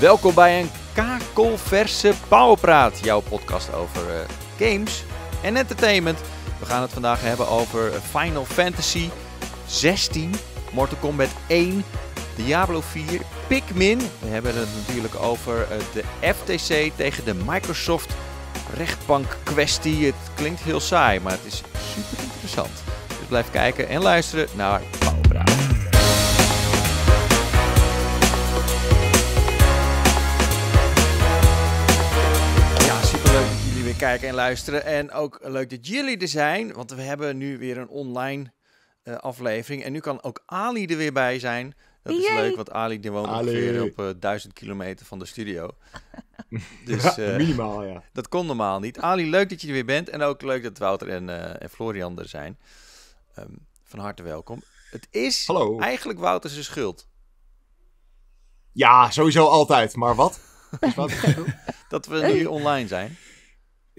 Welkom bij een kakelverse Powerpraat, jouw podcast over eh, games en entertainment. We gaan het vandaag hebben over eh, Final Fantasy 16, Mortal Kombat 1, Diablo 4, Pikmin. We hebben het natuurlijk over eh, de FTC tegen de Microsoft rechtbank kwestie. Het klinkt heel saai, maar het is super interessant. Dus blijf kijken en luisteren naar Powerpraat. kijken en luisteren. En ook leuk dat jullie er zijn, want we hebben nu weer een online eh, aflevering. En nu kan ook Ali er weer bij zijn. Dat is leuk, want Ali die woont Ali. ongeveer op uh, eh, 1000 kilometer van de studio. dus, eh, minimaal, ja. Dat kon normaal niet. Ali, leuk dat je er weer bent. En ook leuk dat Wouter en, en Florian er zijn. Ehm, van harte welkom. Het is eigenlijk Wouters schuld. Ja, sowieso altijd. Maar wat? wat dat we nu online zijn.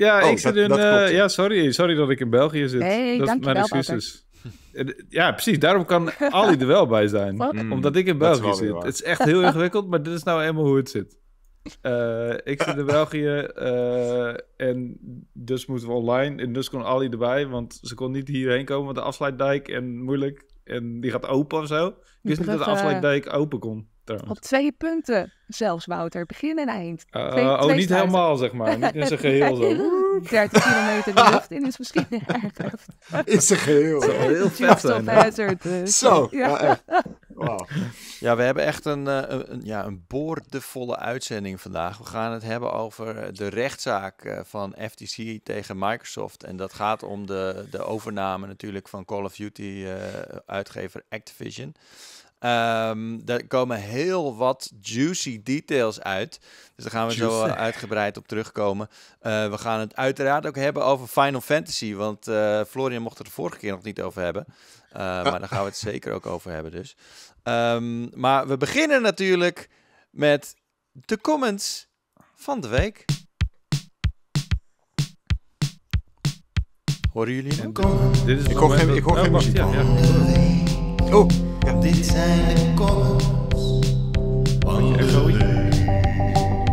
Ja, ik oh, zit in. Eh, ja, sorry, sorry dat ik in België zit. Nee, dat is mijn excuses. Eh, ja, precies. Daarom kan Ali er wel bij zijn. Mm, omdat ik in België zit. Het is echt heel ingewikkeld, maar dit is nou eenmaal hoe het zit. Eh, ik zit in België en dus moeten we online. En dus kon Ali erbij, want ze kon niet hierheen komen met de afsluitdijk en moeilijk. En die gaat open of zo. Ik wist niet dat de afsluitdijk open kon. Op twee punten zelfs, Wouter. Begin en eind. Eh, oh, niet helemaal, zeg maar. Niet in zijn geheel zo. 30 kilometer de lucht in is misschien erg. in zijn geheel. Zo, heel Hazard, dus. Zo, ja, Wow. Ja, we hebben echt een, eh, een, een, ja, een boordevolle uitzending vandaag. We gaan het hebben over de rechtszaak eh, van FTC tegen Microsoft. En dat gaat om de, de overname natuurlijk van Call of Duty uitgever Activision. Um, ehm, daar komen heel wat juicy details uit. Dus daar gaan we zo eh, uitgebreid op terugkomen. Eh, we gaan het uiteraard ook hebben over Final Fantasy. Want eh, Florian mocht het de vorige keer nog niet over hebben. Maar daar gaan we het zeker ook over hebben dus. Ehm, maar we beginnen natuurlijk met de comments van de week. Horen jullie hem? Ik hoor geen, ik hoor geen muziek. Oh. Ja. Dit zijn de comments. Van de week.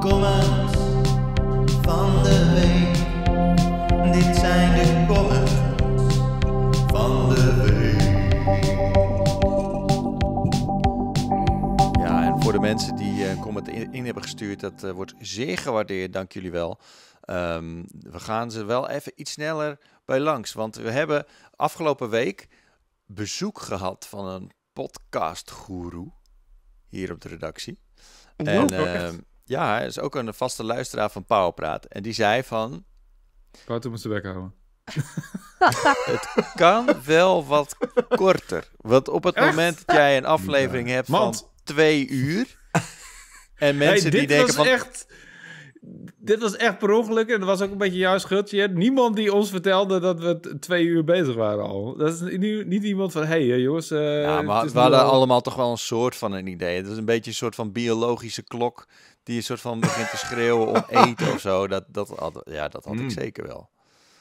Comments van de week. Dit zijn de comments van de week. Ja, en voor de mensen die uh, comment in, in, hebben gestuurd, dat eh, wordt zeer gewaardeerd. Dank jullie wel. Ehm, we gaan ze wel even iets sneller bij langs. Want we hebben afgelopen week bezoek gehad van een podcastgoeroe hier op de redactie. Oh, en, ehm, ja, hij is ook een vaste luisteraar van Powerpraat. En die zei van... Wouter moet zijn bek houden. het kan wel wat korter. Want op het moment dat jij een aflevering hebt van twee uur... En mensen die denken van... Echt dit was echt per ongeluk en dat was ook een beetje jouw schuld. niemand die ons vertelde dat we twee uur bezig waren al. Dat is niet, niet iemand van, hé hey, eh, jongens... Eh, ja, maar we hadden allemaal toch wel een soort van een idee. Het is een beetje een soort van biologische klok die een soort van begint te schreeuwen om eten of zo. Dat, dat, ja, dat had ik mm. zeker wel.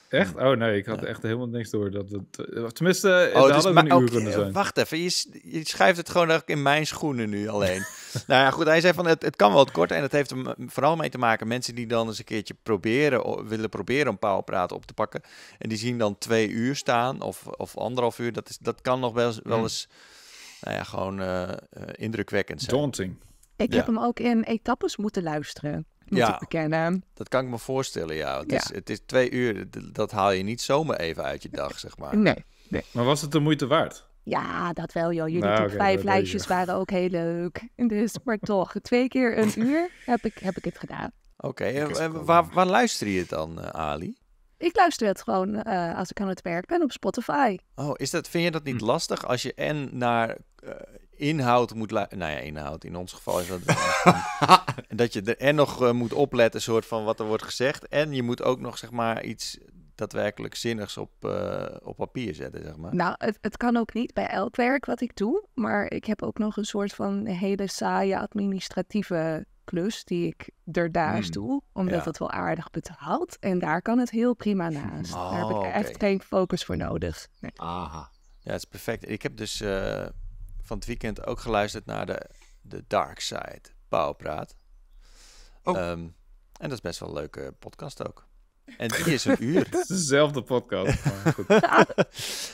Echt? Oh nee, ik had echt helemaal niks door. Dat het, eh, tenminste, eh, oh, dus, een uur okay, kunnen eh, zijn. Wacht even, je, je schrijft het gewoon in mijn schoenen nu alleen. nou ja, goed, hij zei van het, het kan wel het kort. En dat heeft er vooral mee te maken. Mensen die dan eens een keertje proberen, willen proberen om pauwpraat op te pakken. En die zien dan twee uur staan of, of anderhalf uur. Dat, is, dat kan nog wel, eens mm. nou ja, gewoon indrukwekkend zijn. Daunting. Ik heb hem ook in etappes moeten luisteren ja, Dat kan ik me voorstellen, ja. Het, Is, het is twee uur, dat haal je niet zomaar even uit je dag, zeg maar. Nee, nee. Maar was het de moeite waard? Ja, dat wel joh. Jullie nou, vijf lijstjes waren ook heel leuk. Dus, maar toch, twee keer een uur heb ik, heb ik het gedaan. Oké, en, waar, waar, luister je het dan, eh, Ali? Ik luister het gewoon eh, als ik aan het werk ben op Spotify. Oh, is dat, vind je dat niet hm. lastig als je en naar eh, inhoud moet Nou ja, inhoud. In ons geval is dat. dat je er en nog eh, moet opletten, soort van wat er wordt gezegd. En je moet ook nog, zeg maar, iets daadwerkelijk zinnigs op, eh, op papier zetten, zeg maar. Nou, het, het kan ook niet bij elk werk wat ik doe. Maar ik heb ook nog een soort van hele saaie administratieve klus die ik er hmm. doe, omdat dat wel aardig betaalt. En daar kan het heel prima naast. daar heb ik oh, echt geen focus voor nodig. Nee. Aha. Ja, het is perfect. Ik heb dus... Eh, van het weekend ook geluisterd naar de, de Dark Side Bouwpraat. Oh. Ehm, en dat is best wel een leuke podcast ook. En die is een uur. Het is dezelfde podcast.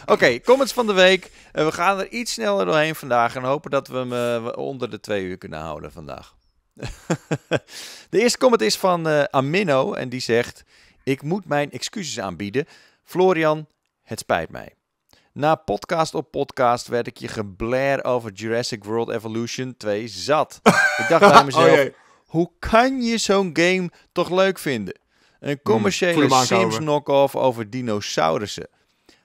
Oké, comments van de week. Eh, we gaan er iets sneller doorheen vandaag en hopen dat we me eh, onder de twee uur kunnen houden vandaag. de eerste comment is van eh, Amino en die zegt: Ik moet mijn excuses aanbieden. Florian, het spijt mij. Na podcast op podcast werd ik je geblair over Jurassic World Evolution 2 zat. ik dacht bij oh, mezelf, hoe kan je zo'n game toch leuk vinden? Een hmm, commerciële Sims knock-off over dinosaurussen.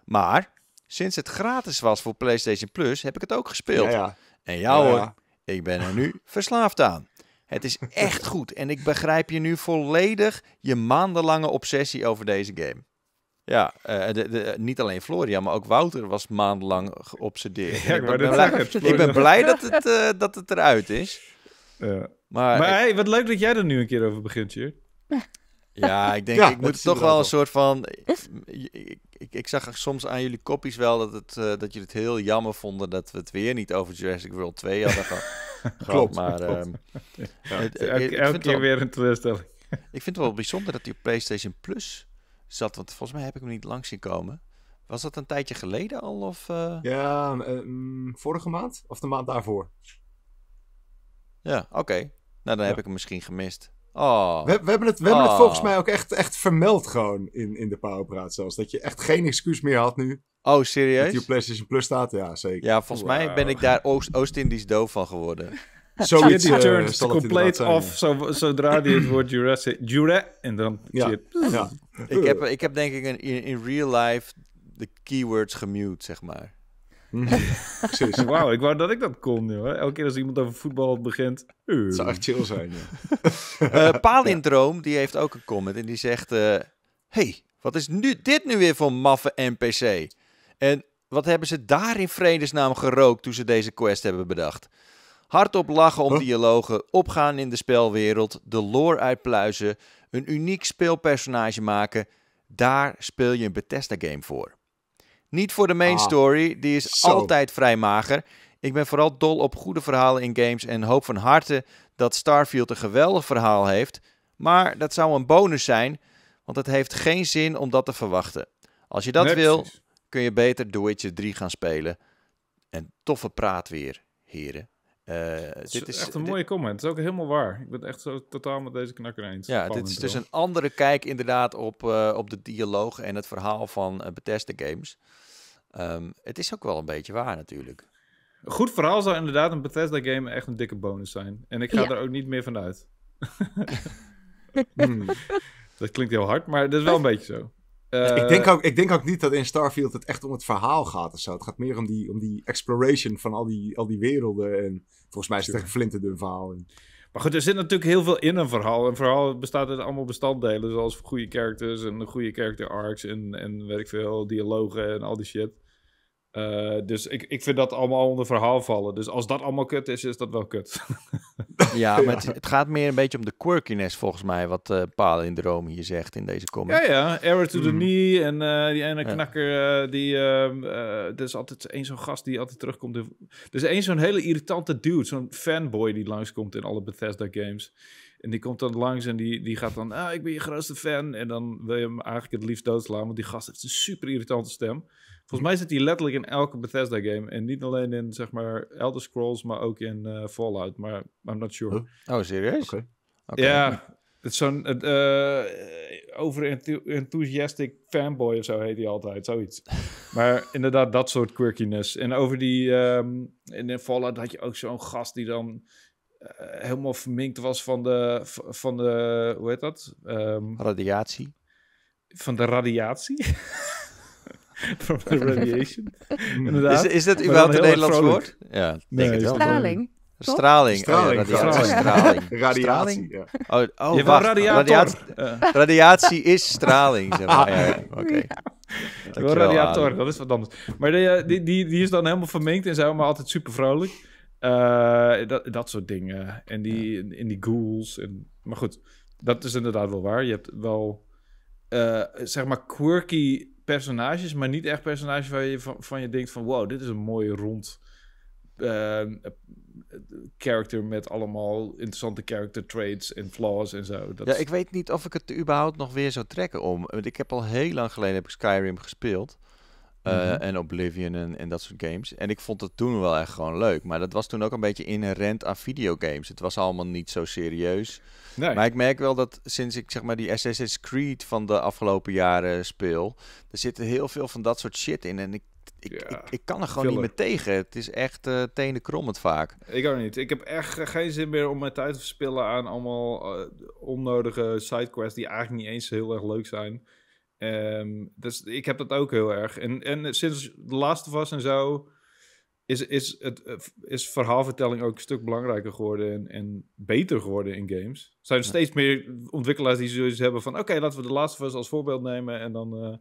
Maar sinds het gratis was voor PlayStation Plus, heb ik het ook gespeeld. En jou hoor, ik ben er nu verslaafd aan. Het is echt goed en ik begrijp je nu volledig je maandenlange obsessie over deze game. Ja, eh, de, de, niet alleen Florian, maar ook Wouter was maandenlang geobsedeerd. ik, ben, blij, dat het, eh, dat het eruit is. maar, hey, wat leuk dat jij er nu een keer over begint, hier. Ja, ik denk, ik moet toch wel een soort van... Ik, ik, zag soms aan jullie kopies wel dat, het, eh, dat jullie het heel jammer vonden... dat we het weer niet over Jurassic World 2 hadden gehad. klopt, maar... Ehm, het, elke, keer weer een teleurstelling. ik vind het wel bijzonder dat die PlayStation Plus zat. Want volgens mij heb ik hem niet langs zien komen. Was dat een tijdje geleden al? Of, eh? Ja, eh, mm, vorige maand of de maand daarvoor. Ja, oké. Nou, dan heb ik hem misschien gemist. Oh. We, hebben, het, we hebben het oh. volgens mij ook echt, echt vermeld gewoon in, in de Powerpraat zelfs. Dat je echt geen excuus meer had nu. Oh, serieus? Dat je PlayStation Plus staat, ja, zeker. Ja, volgens mij ben ik daar Oost-Indisch doof van geworden. Zoiets so uh, turns compleet af zo, zodra die het woord Jurassic... Jura... En dan... Ja. ja ik, heb, ik heb denk ik in, in real life de keywords gemute, zeg maar. Mhm. Precies. Wauw, ik wou dat ik dat kon. Joh. Elke keer als iemand over voetbal begint. Eh. zou echt chill zijn. uh, eh, Palindroom, die heeft ook een comment. En die zegt: uh, hey, wat is nu, dit nu weer voor maffe NPC? En wat hebben ze daar in vredesnaam gerookt toen ze deze quest hebben bedacht? Hardop lachen om huh? dialogen, opgaan in de spelwereld, de lore uitpluizen, een uniek speelpersonage maken, daar speel je een Bethesda-game voor. Niet voor de main ah, story, die is altijd vrij mager. Ik ben vooral dol op goede verhalen in games en hoop van harte dat Starfield een geweldig verhaal heeft. Maar dat zou een bonus zijn, want het heeft geen zin om dat te verwachten. Als je dat wil, kun je beter The Witcher 3 gaan spelen. En toffe praat weer, heren. Eh, het is, echt een mooie comment. Het is ook helemaal waar. Ik ben echt zo totaal met deze knakker eens. Ja, dit is dus een andere kijk inderdaad op, eh, op de dialoog en het verhaal van eh, Bethesda Games. Ehm, het is ook wel een beetje waar natuurlijk. Een goed verhaal zou inderdaad een Bethesda game echt een dikke bonus zijn. En ik ga er ook niet meer van uit. Hmm. Dat klinkt heel hard, maar dat is wel een beetje zo ik, eh, denk ook, ik denk ook niet dat in Starfield het echt om het verhaal gaat of zo. Het gaat meer om die, om die exploration van al die, al die werelden. En volgens mij is het echt een flinterdun verhaal. Maar goed, er zit natuurlijk heel veel in een verhaal. Een verhaal bestaat uit allemaal bestanddelen. Zoals goede characters en goede character arcs. En, en weet veel, dialogen en al die shit. Eh, dus ik, ik vind dat allemaal onder verhaal vallen. Dus als dat allemaal kut is, is dat wel kut. Ja, maar het, gaat meer een beetje om de quirkiness volgens mij, wat uh, eh, Palen in de Rome hier zegt in deze comic. Ja, ja, error to the mm. knee en eh, die ene knakker, eh, die, ehm, er is altijd één zo'n gast die altijd terugkomt. er is één zo'n hele irritante dude, zo'n fanboy die langskomt in alle Bethesda games. En die komt dan langs en die, die gaat dan, ah, ik ben je grootste fan. En dan wil je hem eigenlijk het liefst doodslaan, want die gast heeft een super irritante stem. Volgens mij zit hij letterlijk in elke Bethesda game. En niet alleen in, zeg maar, Elder Scrolls, maar ook in eh, Fallout. Maar I'm not sure. Oh, serieus? Ja, het is zo'n uh, eh, overenthusiastic fanboy of zo heet hij altijd, zoiets. maar inderdaad, dat soort quirkiness. En over die, um, in Fallout had je ook zo'n gast die dan eh, helemaal verminkt was van de, van de, hoe heet dat? Ehm, radiatie. Van de radiatie? From the radiation. Is, is dat überhaupt een Nederlands woord? Ja, denk het wel. Straling. Straling. Eh, straling. ja, radiatie. Straling. Radiatie. Ja. Oh, oh Radiatie, is straling, zeg maar. Oké. Radiator, dat is wat anders. Maar eh, die, die, die, is dan helemaal verminkt en zijn maar altijd super vrolijk. Eh, dat, dat soort dingen. En die, in die ghouls. En, maar goed, dat is inderdaad wel waar. Je hebt wel, zeg maar, quirky personages, maar niet echt personages waar je van, van je denkt van wow, dit is een mooie rond uh, character met allemaal interessante character traits en flaws en zo. Dat ja, ik weet niet of ik het überhaupt nog weer zou trekken om. Want ik heb al heel lang geleden heb ik Skyrim gespeeld. Eh, mhm. En Oblivion en, en dat soort games. En ik vond het toen wel echt gewoon leuk. Maar dat was toen ook een beetje inherent aan videogames. Het was allemaal niet zo serieus. Nee. Maar ik merk wel dat sinds ik zeg maar die SSS Creed van de afgelopen jaren speel, er zitten heel veel van dat soort shit in. En ik ik, ik, kan er gewoon niet meer tegen. Het is echt uh, tenen krommend vaak. Ik ook niet. Ik heb echt geen zin meer om mijn tijd te verspillen aan allemaal eh, onnodige sidequests die eigenlijk niet eens heel erg leuk zijn. Ehm, dus ik heb dat ook heel erg. En, en sinds de Last of Us en zo is, is, het, eh, is verhaalvertelling ook een stuk belangrijker geworden en, en beter geworden in games. Er zijn steeds meer ontwikkelaars die zoiets hebben van... oké, laten we de laatste was als voorbeeld nemen en dan... Eh,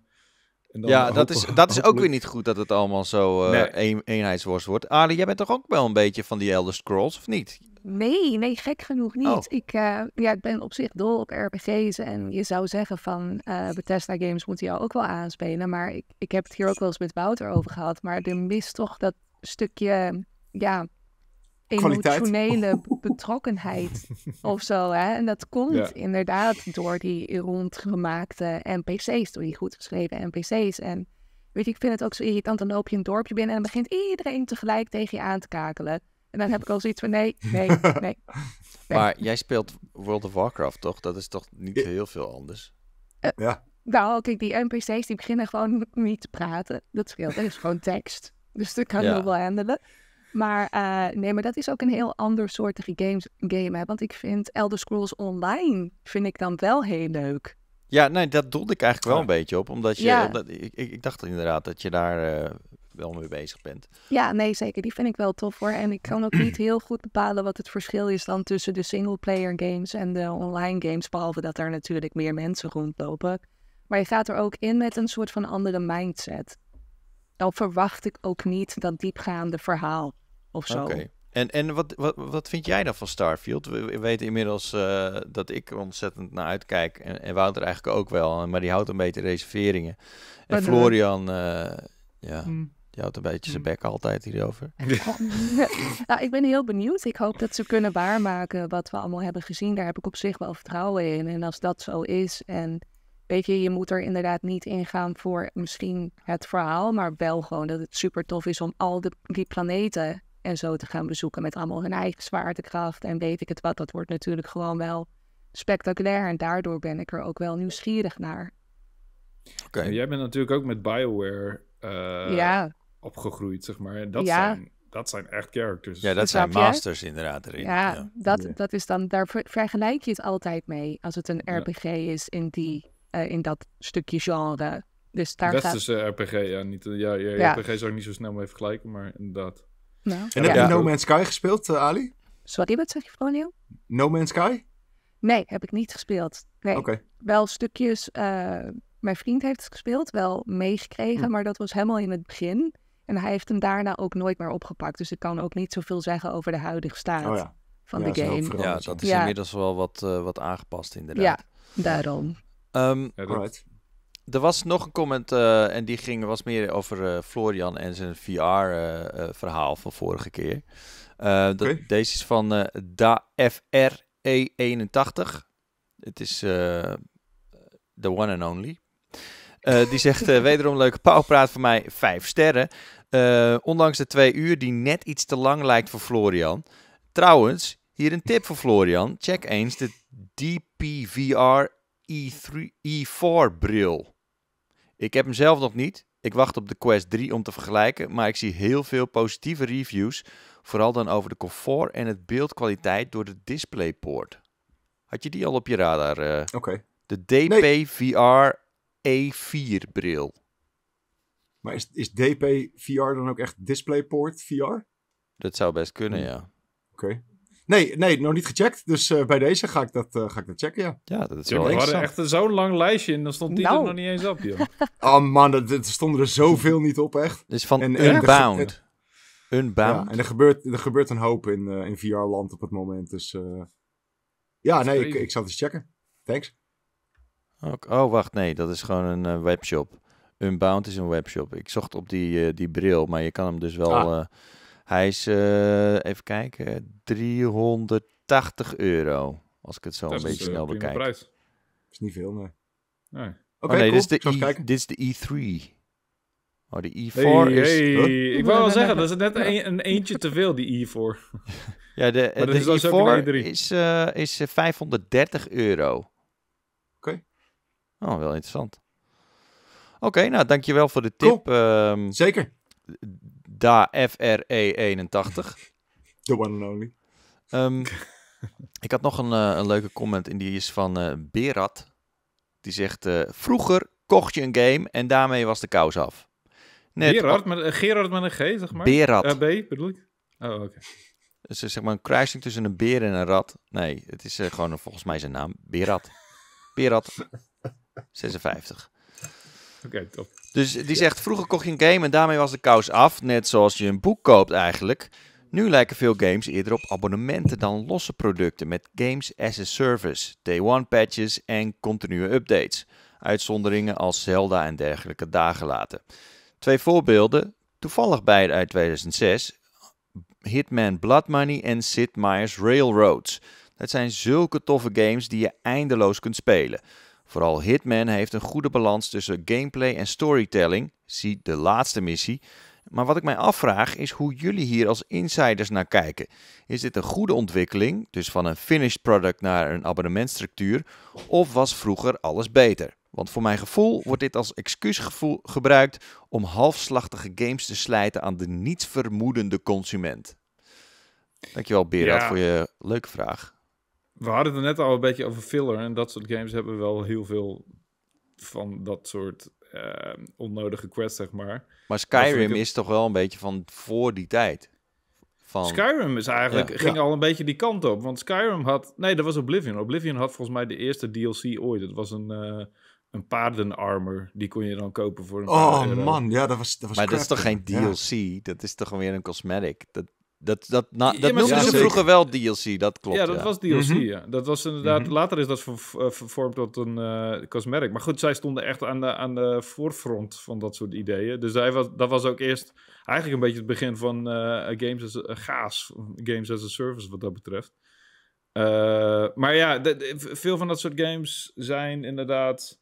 ja, dat, is, dat is ook weer niet goed dat het allemaal zo eh, eenheidsworst wordt. Ali, jij bent toch ook wel een beetje van die Elder Scrolls, of niet? Nee, nee, gek genoeg oh. niet. Ik, eh, ja, ik ben op zich dol op RPG's. En je zou zeggen van uh, Bethesda Games moet jou ook wel aanspelen. Maar ik, ik heb het hier ook wel eens met Wouter over gehad. Maar er mist toch dat stukje ja, emotionele betrokkenheid of zo. Hè? En dat komt inderdaad door die rondgemaakte NPC's, door die goed geschreven NPC's. En weet je, ik vind het ook zo irritant. Dan loop je een dorpje binnen en dan begint iedereen tegelijk tegen je aan te kakelen. En dan heb ik al zoiets van nee, nee, nee. Maar jij speelt World of Warcraft, toch? Dat is toch niet heel veel anders? Eh, ja. Nou, kijk, die NPC's die beginnen gewoon niet te praten. Dat scheelt. Dat is gewoon tekst. Dus dat kan je wel handelen. Maar eh, nee, maar dat is ook een heel ander soortige games, game. Hè? Want ik vind Elder Scrolls Online vind ik dan wel heel leuk. Ja, nee, dat doelde ik eigenlijk wel een beetje op. Omdat je. Omdat, ik, ik, dacht inderdaad dat je daar eh, wel mee bezig bent. Ja, nee, zeker. Die vind ik wel tof hoor. En ik kan ook niet heel goed bepalen wat het verschil is dan tussen de single-player games en de online games. Behalve dat er natuurlijk meer mensen rondlopen. Maar je gaat er ook in met een soort van andere mindset. Dan verwacht ik ook niet dat diepgaande verhaal of zo. En, en wat, wat, wat vind jij dan van Starfield? We, weten inmiddels eh, dat ik ontzettend naar uitkijk. En, en, Wouter eigenlijk ook wel. Maar die houdt een beetje reserveringen. En Florian, eh, ja. Hmm. Je houdt een beetje zijn mm. bek altijd hierover. nou, ik ben heel benieuwd. Ik hoop dat ze kunnen waarmaken wat we allemaal hebben gezien. Daar heb ik op zich wel vertrouwen in. En als dat zo is, en weet je, je moet er inderdaad niet ingaan voor misschien het verhaal, maar wel gewoon dat het super tof is om al die planeten en zo te gaan bezoeken met allemaal hun eigen zwaartekracht en weet ik het wat. Dat wordt natuurlijk gewoon wel spectaculair en daardoor ben ik er ook wel nieuwsgierig naar. Oké, jij bent natuurlijk ook met BioWare eh, ja opgegroeid, zeg maar. Dat, ja. zijn, dat zijn echt characters. Ja, dat, dus zijn masters inderdaad erin. Ja, Dat, dat is dan, daar vergelijk je het altijd mee als het een RPG is in, die, eh, in dat stukje genre. Dus daar Westerse gaat... Eh, RPG, ja. Niet, ja, ja, RPG zou ik niet zo snel mee vergelijken, maar inderdaad. Nou. En heb je No Man's Sky gespeeld, uh, Ali? Sorry, wat zeg je vooral nieuw? No Man's Sky? Nee, heb ik niet gespeeld. Nee, wel stukjes. mijn vriend heeft het gespeeld, wel meegekregen, hm. maar dat was helemaal in het begin. En hij heeft hem daarna ook nooit meer opgepakt. Dus ik kan ook niet zoveel zeggen over de huidige staat oh van de game. Ja, dat is inmiddels wel wat, eh, wat aangepast inderdaad. Ja, daarom. Um, Er was nog een comment eh, en die ging, was meer over eh, Florian en zijn VR-verhaal van vorige keer. Okay. dat, deze is van DaFRE81. Het is de one and only. Eh, die zegt eh, wederom leuke pauwpraat voor mij, vijf sterren. Eh, ondanks de twee uur die net iets te lang lijkt voor Florian. Trouwens, hier een tip voor Florian. Check eens de DPVR E3, E4-bril. Ik heb hem zelf nog niet. Ik wacht op de Quest 3 om te vergelijken, maar ik zie heel veel positieve reviews. Vooral dan over de comfort en het beeldkwaliteit door de DisplayPort. Had je die al op je radar? Uh, Oké. De DPVR E4-bril. Maar is, is VR dan ook echt DisplayPort VR? Dat zou best kunnen, hmm. ja. Oké. Nee, nee, nog niet gecheckt. Dus eh, bij deze ga ik, dat, eh, ga ik dat checken, ja. Ja, dat is wel We hadden echt zo'n lang lijstje en dan stond die er nou. nog niet eens op, joh. oh man, er, stonden er zoveel niet op, echt. Dus van en, Unbound. En, er gebeurt, er gebeurt een hoop in, eh, in VR-land op het moment. Dus ja, nee, ik, ik zal het eens checken. Thanks oh, wacht, nee, dat is gewoon een eh, webshop. Unbound is een webshop. Ik zocht op die, eh, die bril, maar je kan hem dus wel... Ah. Eh, hij is, even kijken, 380 euro. Als ik het zo een beetje snel bekijk. Dat is niet veel, nee. nee. Oké, oh, e- dit, is de e, 3 Oh, de E4 is... Hey. Ik wou wel zeggen, dat is net een, eentje te veel, die E4. ja, de, de, E4 is, uh, is 530 euro. Oh, wel interessant. Oké, nou dankjewel voor de tip. Ehm, Zeker. Da FRE81. The one and only. Ehm, ik had nog een, eh, een, leuke comment en die is van uh, Berat. Die zegt, eh, vroeger kocht je een game en daarmee was de kous af. Net Gerard, met, Gerard met een G, zeg maar. Berat. B bedoel ik. Oh, oké. Okay. is zeg maar een kruising tussen een beer en een rat. Nee, het is gewoon volgens mij zijn naam. Berat. Berat. 56. Oké, top. Dus die zegt, vroeger kocht je een game en daarmee was de kous af. Net zoals je een boek koopt eigenlijk. Nu lijken veel games eerder op abonnementen dan losse producten met games as a service, day one patches en continue updates. Uitzonderingen als Zelda en dergelijke dagen laten. Twee voorbeelden, toevallig beide uit 2006, Hitman Blood Money en Sid Meier's Railroads. Dat zijn zulke toffe games die je eindeloos kunt spelen. Vooral Hitman heeft een goede balans tussen gameplay en storytelling, zie de laatste missie. Maar wat ik mij afvraag is hoe jullie hier als insiders naar kijken. Is dit een goede ontwikkeling, dus van een finished product naar een abonnementstructuur, of was vroeger alles beter? Want voor mijn gevoel wordt dit als excuus gebruikt om halfslachtige games te slijten aan de nietsvermoedende consument. Dankjewel Berat, voor je leuke vraag. We hadden het er net al een beetje over filler. En dat soort games hebben wel heel veel van dat soort eh, onnodige quest, zeg maar. Maar Skyrim is toch wel een beetje van voor die tijd. Van... Skyrim is eigenlijk, ging al een beetje die kant op. Want Skyrim had... Nee, dat was Oblivion. Oblivion had volgens mij de eerste DLC ooit. Dat was een... Uh, een Die kon je dan kopen voor een Oh man, ja, dat was, dat was Maar dat is toch geen DLC? Dat is toch weer een cosmetic? Dat, dat, dat, dat noemden ze vroeger wel DLC, dat klopt. Ja, dat was DLC, mhm. Dat was inderdaad, mhm. later is dat vervormd tot een uh, cosmetic. Maar goed, zij stonden echt aan de, aan de voorfront van dat soort ideeën. Dus hij was, dat was ook eerst eigenlijk een beetje het begin van eh, games as, eh, gaas, games as a service wat dat betreft. maar ja, veel van dat soort games zijn inderdaad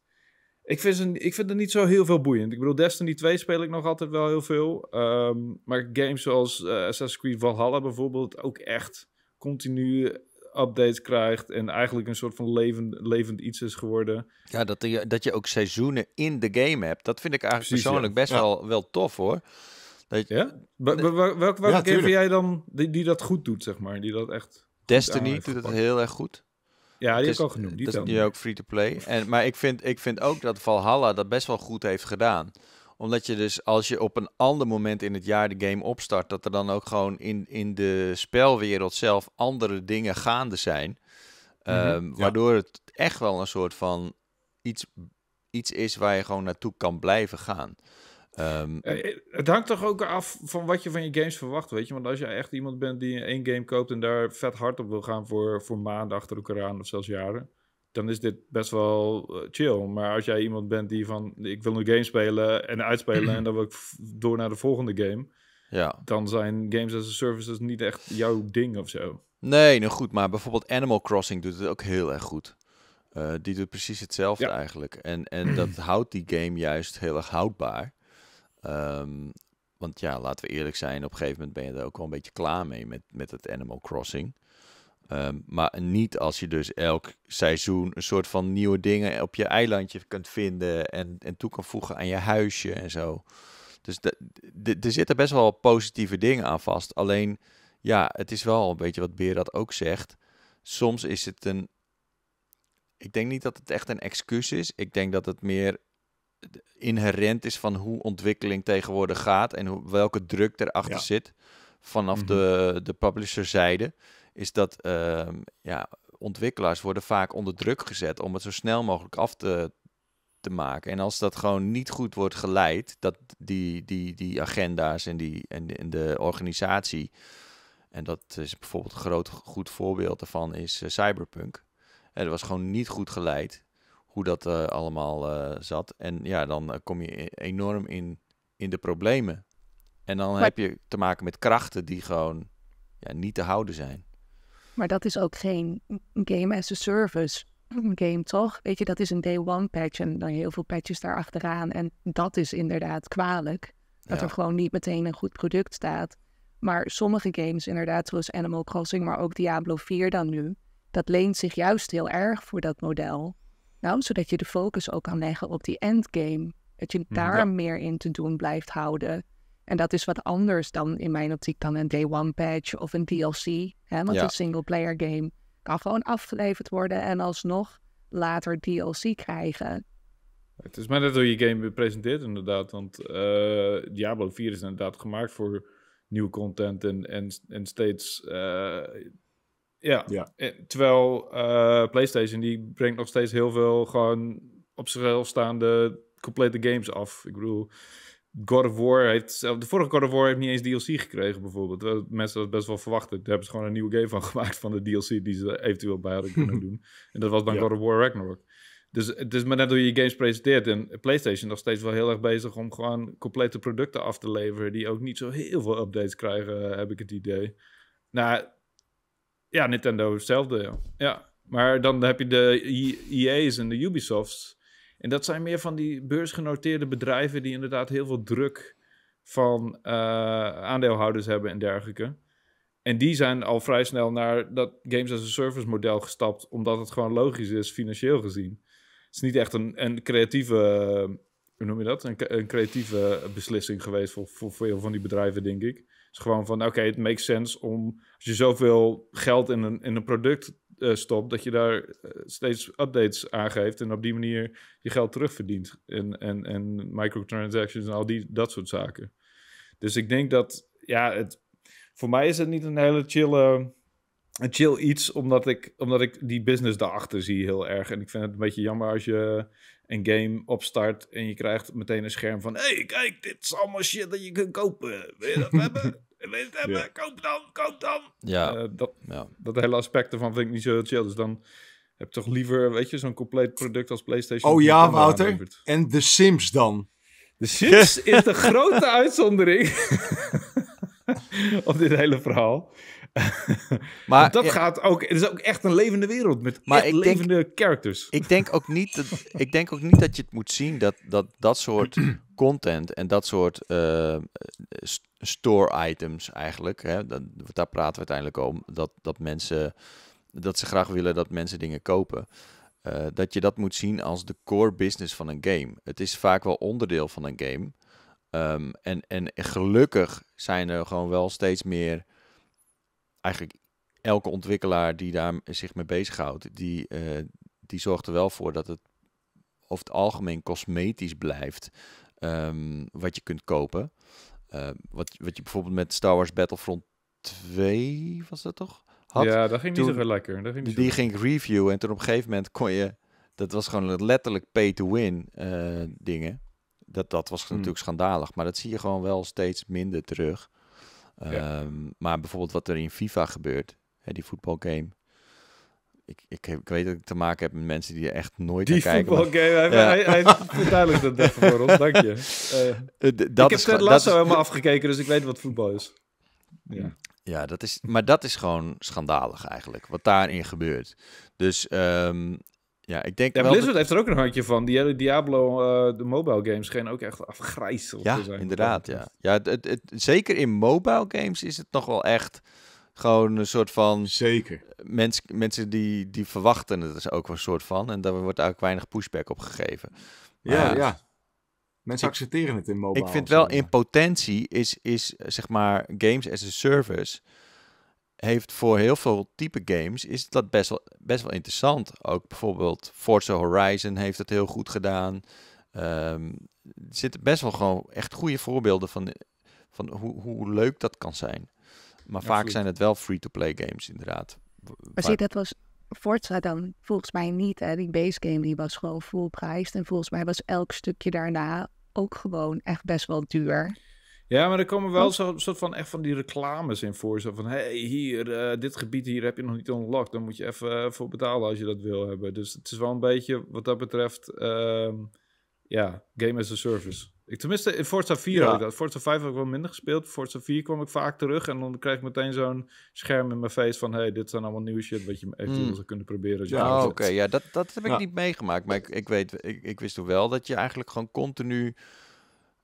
ik vind, ze, ik vind er niet zo heel veel boeiend. Ik bedoel, Destiny 2 speel ik nog altijd wel heel veel. Ehm, maar games zoals eh, Assassin's Creed Valhalla bijvoorbeeld ook echt continu updates krijgt. En eigenlijk een soort van levend, levend iets is geworden. Ja, dat, je dat je ook seizoenen in de game hebt. Dat vind ik eigenlijk persoonlijk best Wel, wel tof hoor. Dat ja? Welke welk, game jij dan die, die dat goed doet, zeg maar? Die dat echt Destiny doet het heel erg goed. Ja, die heb ik al genoemd. Die, is nu ook free-to-play. En, maar ik vind, ik vind ook dat Valhalla dat best wel goed heeft gedaan omdat je dus als je op een ander moment in het jaar de game opstart, dat er dan ook gewoon in, in de spelwereld zelf andere dingen gaande zijn. Mhm, ehm, waardoor het echt wel een soort van iets, iets is waar je gewoon naartoe kan blijven gaan. Ehm, eh, eh, het hangt toch ook af van wat je van je games verwacht, weet je. Want als je echt iemand bent die één game koopt en daar vet hard op wil gaan voor, voor maanden achter elkaar aan of zelfs jaren, dan is dit best wel eh, chill. Maar als jij iemand bent die van, ik wil een game spelen en uitspelen en dan wil ik door naar de volgende game, ja. dan zijn games as a service dus niet echt jouw ding of zo. Nee, nou goed, maar bijvoorbeeld Animal Crossing doet het ook heel erg goed. die doet precies hetzelfde eigenlijk. En, en dat houdt die game juist heel erg houdbaar. Ehm, want ja, laten we eerlijk zijn, op een gegeven moment ben je er ook wel een beetje klaar mee met, met het Animal Crossing. Ehm, maar niet als je dus elk seizoen een soort van nieuwe dingen op je eilandje kunt vinden en, en toe kan voegen aan je huisje en zo. Dus er zitten best wel positieve dingen aan vast. Alleen, ja, het is wel een beetje wat Beer dat ook zegt. Soms is het een. Ik denk niet dat het echt een excuus is. Ik denk dat het meer inherent is van hoe ontwikkeling tegenwoordig gaat en hoe, welke druk erachter ja. zit vanaf mm de, publisher zijde is dat ehm, ja, ontwikkelaars worden vaak onder druk gezet om het zo snel mogelijk af te, te maken. En als dat gewoon niet goed wordt geleid, dat die, die, die agenda's en, die, en, en de organisatie. En dat is bijvoorbeeld een groot goed voorbeeld daarvan is eh, Cyberpunk. En dat was gewoon niet goed geleid hoe dat eh, allemaal eh, zat. En ja, dan eh, kom je e-, enorm in, in de problemen. En dan heb je te maken met krachten die gewoon ja, niet te houden zijn. Maar dat is ook geen game as a service game, toch? Weet je, dat is een day one patch en dan heel veel patches daarachteraan. En dat is inderdaad kwalijk. Dat er gewoon niet meteen een goed product staat. Maar sommige games, inderdaad, zoals Animal Crossing, maar ook Diablo 4 dan nu, dat leent zich juist heel erg voor dat model zodat je de focus ook kan leggen op die endgame. Dat je mhm. daar meer in te doen blijft houden. En dat is wat anders dan in mijn optiek dan een day one patch of een DLC. Hè? Want een single player game kan gewoon afgeleverd worden en alsnog later DLC krijgen. Het is maar dat hoe je game presenteert inderdaad. Want eh, Diablo 4 is inderdaad gemaakt voor nieuw content en, en, en steeds... Eh, ja. Eh, terwijl eh, PlayStation die brengt nog steeds heel veel gewoon op zichzelf staande complete games af. Ik bedoel, God of War heeft de vorige God of War heeft niet eens DLC gekregen bijvoorbeeld. Mensen dat best wel verwachten. Daar hebben ze gewoon een nieuwe game van gemaakt van de DLC die ze eventueel bij hadden kunnen doen. En dat was dan God of War Ragnarok. Dus het is maar net hoe je games presenteert. En PlayStation nog steeds wel heel erg bezig om gewoon complete producten af te leveren. Die ook niet zo heel veel updates krijgen, heb ik het idee. Nou, ja, Nintendo hetzelfde. Ja. Maar dan heb je de EA's e en de Ubisofts. En dat zijn meer van die beursgenoteerde bedrijven die inderdaad heel veel druk van eh, aandeelhouders hebben en dergelijke. En die zijn al vrij snel naar dat games as a service model gestapt, omdat het gewoon logisch is financieel gezien. Het is niet echt een, een creatieve, hoe noem je dat? Een, een creatieve beslissing geweest voor, voor veel van die bedrijven, denk ik gewoon van, oké, het makes sense om... Als je zoveel geld in een, in een product eh, stopt, dat je daar eh, steeds updates aangeeft en op die manier je geld terugverdient. En, en, en microtransactions en al die, dat soort zaken. Dus ik denk dat, ja, het, voor mij is het niet een hele chill, een chill iets, omdat ik, omdat ik die business daarachter zie heel erg. En ik vind het een beetje jammer als je een game opstart en je krijgt meteen een scherm van... hey, kijk, dit is allemaal shit dat je kunt kopen. Wil je dat hebben? Wil je het hebben? Koop dan, koop dan! Ja. Eh, dat, dat hele aspect ervan vind ik niet zo heel chill. Dus dan heb je toch liever, weet je, zo'n compleet product als PlayStation. Oh ja, Wouter. En The Sims dan? De Sims is de grote uitzondering op dit hele verhaal. maar, dat gaat ook. Het is ook echt een levende wereld met levende characters. Ik denk, ook niet dat, ik denk ook niet dat je het moet zien dat dat, dat soort content en dat soort eh, store items eigenlijk. Hè, dat, daar praten we uiteindelijk om. Dat, dat mensen. Dat ze graag willen dat mensen dingen kopen. Eh, dat je dat moet zien als de core business van een game. Het is vaak wel onderdeel van een game. Ehm, en, en gelukkig zijn er gewoon wel steeds meer eigenlijk elke ontwikkelaar die daar zich mee bezighoudt, die, uh, die zorgt er wel voor dat het over het algemeen cosmetisch blijft ehm, wat je kunt kopen. Eh, wat, wat je bijvoorbeeld met Star Wars Battlefront 2 was dat toch? Had. Ja, dat ging niet zo lekker. ging die ging review en toen op een gegeven moment kon je, dat was gewoon letterlijk pay-to-win eh, dingen. Dat, dat was hmm. natuurlijk schandalig, maar dat zie je gewoon wel steeds minder terug. Ehm, maar bijvoorbeeld wat er in FIFA gebeurt, hè, die voetbalgame. Ik, ik, ik, weet dat ik te maken heb met mensen die er echt nooit naar kijken. Die voetbalgame, hij, ja. hij, hij voor ons, dank je. Eh, eh, dat ik heb Ted Lasso is... helemaal afgekeken, dus ik weet wat voetbal is. Ja. ja, dat is, maar dat is gewoon schandalig eigenlijk, wat daarin gebeurt. Dus ehm, ja, ik denk ja, wel Blizzard heeft er ook een handje van. Die hele Diablo, eh, de mobile games, schenen ook echt afgrijzeld ja, te zijn. Inderdaad, ja, ja het, het, zeker in mobile games is het nog wel echt gewoon een soort van... Zeker. Mens, mensen die, die verwachten het is ook een soort van. En daar wordt eigenlijk weinig pushback op gegeven. ja, ja. Mensen accepteren het in mobile. Ik vind wel, in potentie is, is zeg maar games as a service heeft voor heel veel type games is dat best wel, best wel interessant. Ook bijvoorbeeld Forza Horizon heeft het heel goed gedaan. Um, er zitten best wel gewoon echt goede voorbeelden van, van hoe, hoe leuk dat kan zijn. Maar vaak zijn het wel free-to-play games, inderdaad. Maar zie, dat was Forza dan volgens mij niet. Hè? Die base game die was gewoon full prijs. En volgens mij was elk stukje daarna ook gewoon echt best wel duur. Ja, maar er komen wel zo'n soort van echt van die reclames in voor. Zo van, hé, hey, hier, eh, dit gebied hier heb je nog niet unlocked. Dan moet je even eh, voor betalen als je dat wil hebben. Dus het is wel een beetje, wat dat betreft, ehm, ja, game as a service. Ik tenminste, in Forza 4 had ik dat. Forza 5 heb ik wel minder gespeeld. Forza 4 kwam ik vaak terug en dan kreeg ik meteen zo'n scherm in mijn face van... hey, dit zijn allemaal nieuwe shit wat je even mm. zou kunnen proberen. Als je ja, oh, oké. Ja, dat, dat heb ik niet meegemaakt. Maar ik, ik weet, ik, ik wist toen wel dat je eigenlijk gewoon continu